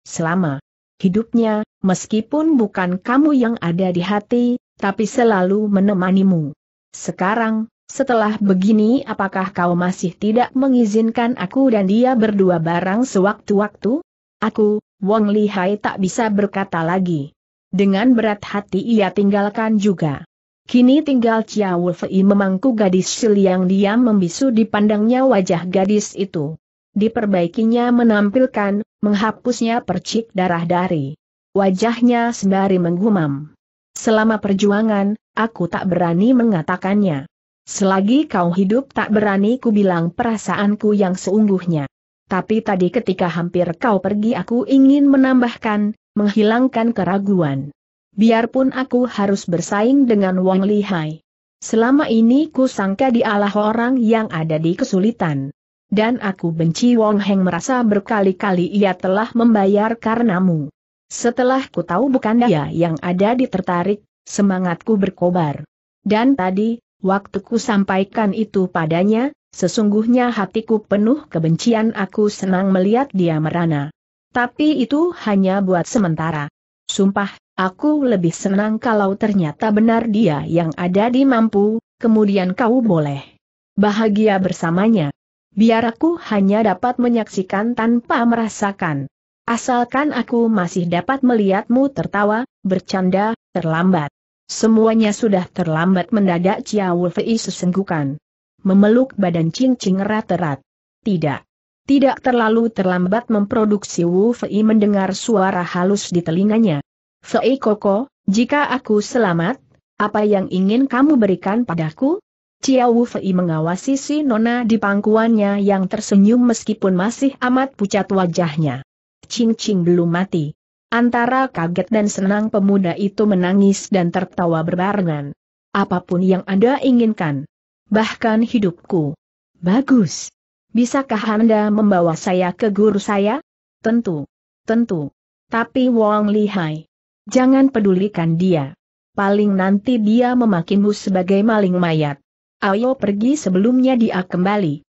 Selama hidupnya, meskipun bukan kamu yang ada di hati, tapi selalu menemanimu. Sekarang, setelah begini apakah kau masih tidak mengizinkan aku dan dia berdua barang sewaktu-waktu? Aku, Wong Lihai tak bisa berkata lagi. Dengan berat hati ia tinggalkan juga. Kini tinggal Chia Wulfei memangku gadis siliang yang diam membisu dipandangnya wajah gadis itu. Diperbaikinya menampilkan, menghapusnya percik darah dari wajahnya sembari menggumam. Selama perjuangan, aku tak berani mengatakannya. Selagi kau hidup tak berani ku bilang perasaanku yang seungguhnya tapi tadi ketika hampir kau pergi aku ingin menambahkan, menghilangkan keraguan. Biarpun aku harus bersaing dengan Wang Lihai. Selama ini ku sangka dialah orang yang ada di kesulitan. Dan aku benci Wong Heng merasa berkali-kali ia telah membayar karenamu. Setelah ku tahu bukan dia yang ada di tertarik, semangatku berkobar. Dan tadi, waktu ku sampaikan itu padanya, Sesungguhnya hatiku penuh kebencian aku senang melihat dia merana. Tapi itu hanya buat sementara. Sumpah, aku lebih senang kalau ternyata benar dia yang ada di mampu, kemudian kau boleh bahagia bersamanya. Biar aku hanya dapat menyaksikan tanpa merasakan. Asalkan aku masih dapat melihatmu tertawa, bercanda, terlambat. Semuanya sudah terlambat mendadak Chia Wulfei sesenggukan memeluk badan cincin erat-erat. Tidak. Tidak terlalu terlambat memproduksi Wu Fei mendengar suara halus di telinganya. Fei Koko, jika aku selamat, apa yang ingin kamu berikan padaku? Cia Wu Fei mengawasi si Nona di pangkuannya yang tersenyum meskipun masih amat pucat wajahnya. Ching belum mati. Antara kaget dan senang pemuda itu menangis dan tertawa berbarengan. Apapun yang Anda inginkan, bahkan hidupku. Bagus. Bisakah Anda membawa saya ke guru saya? Tentu. Tentu. Tapi Wong Lihai. Jangan pedulikan dia. Paling nanti dia memakinmu sebagai maling mayat. Ayo pergi sebelumnya dia kembali.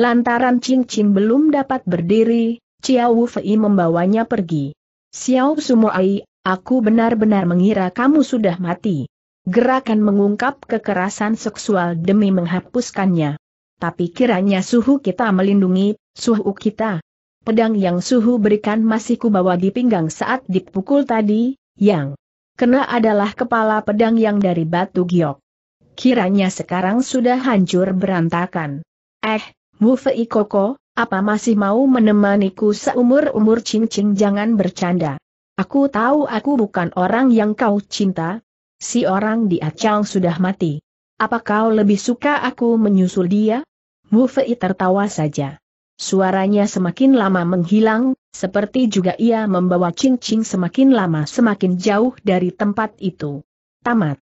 Lantaran Ching Ching belum dapat berdiri, Xiao Fei membawanya pergi. Xiao Sumuai, aku benar-benar mengira kamu sudah mati gerakan mengungkap kekerasan seksual demi menghapuskannya. Tapi kiranya suhu kita melindungi, suhu kita. Pedang yang suhu berikan masih kubawa di pinggang saat dipukul tadi, yang kena adalah kepala pedang yang dari batu giok. Kiranya sekarang sudah hancur berantakan. Eh, Mufei Koko, apa masih mau menemaniku seumur-umur cincin jangan bercanda. Aku tahu aku bukan orang yang kau cinta, Si orang di Acang sudah mati. Apa kau lebih suka aku menyusul dia? Mu Fei tertawa saja. Suaranya semakin lama menghilang, seperti juga ia membawa cincin semakin lama semakin jauh dari tempat itu. Tamat.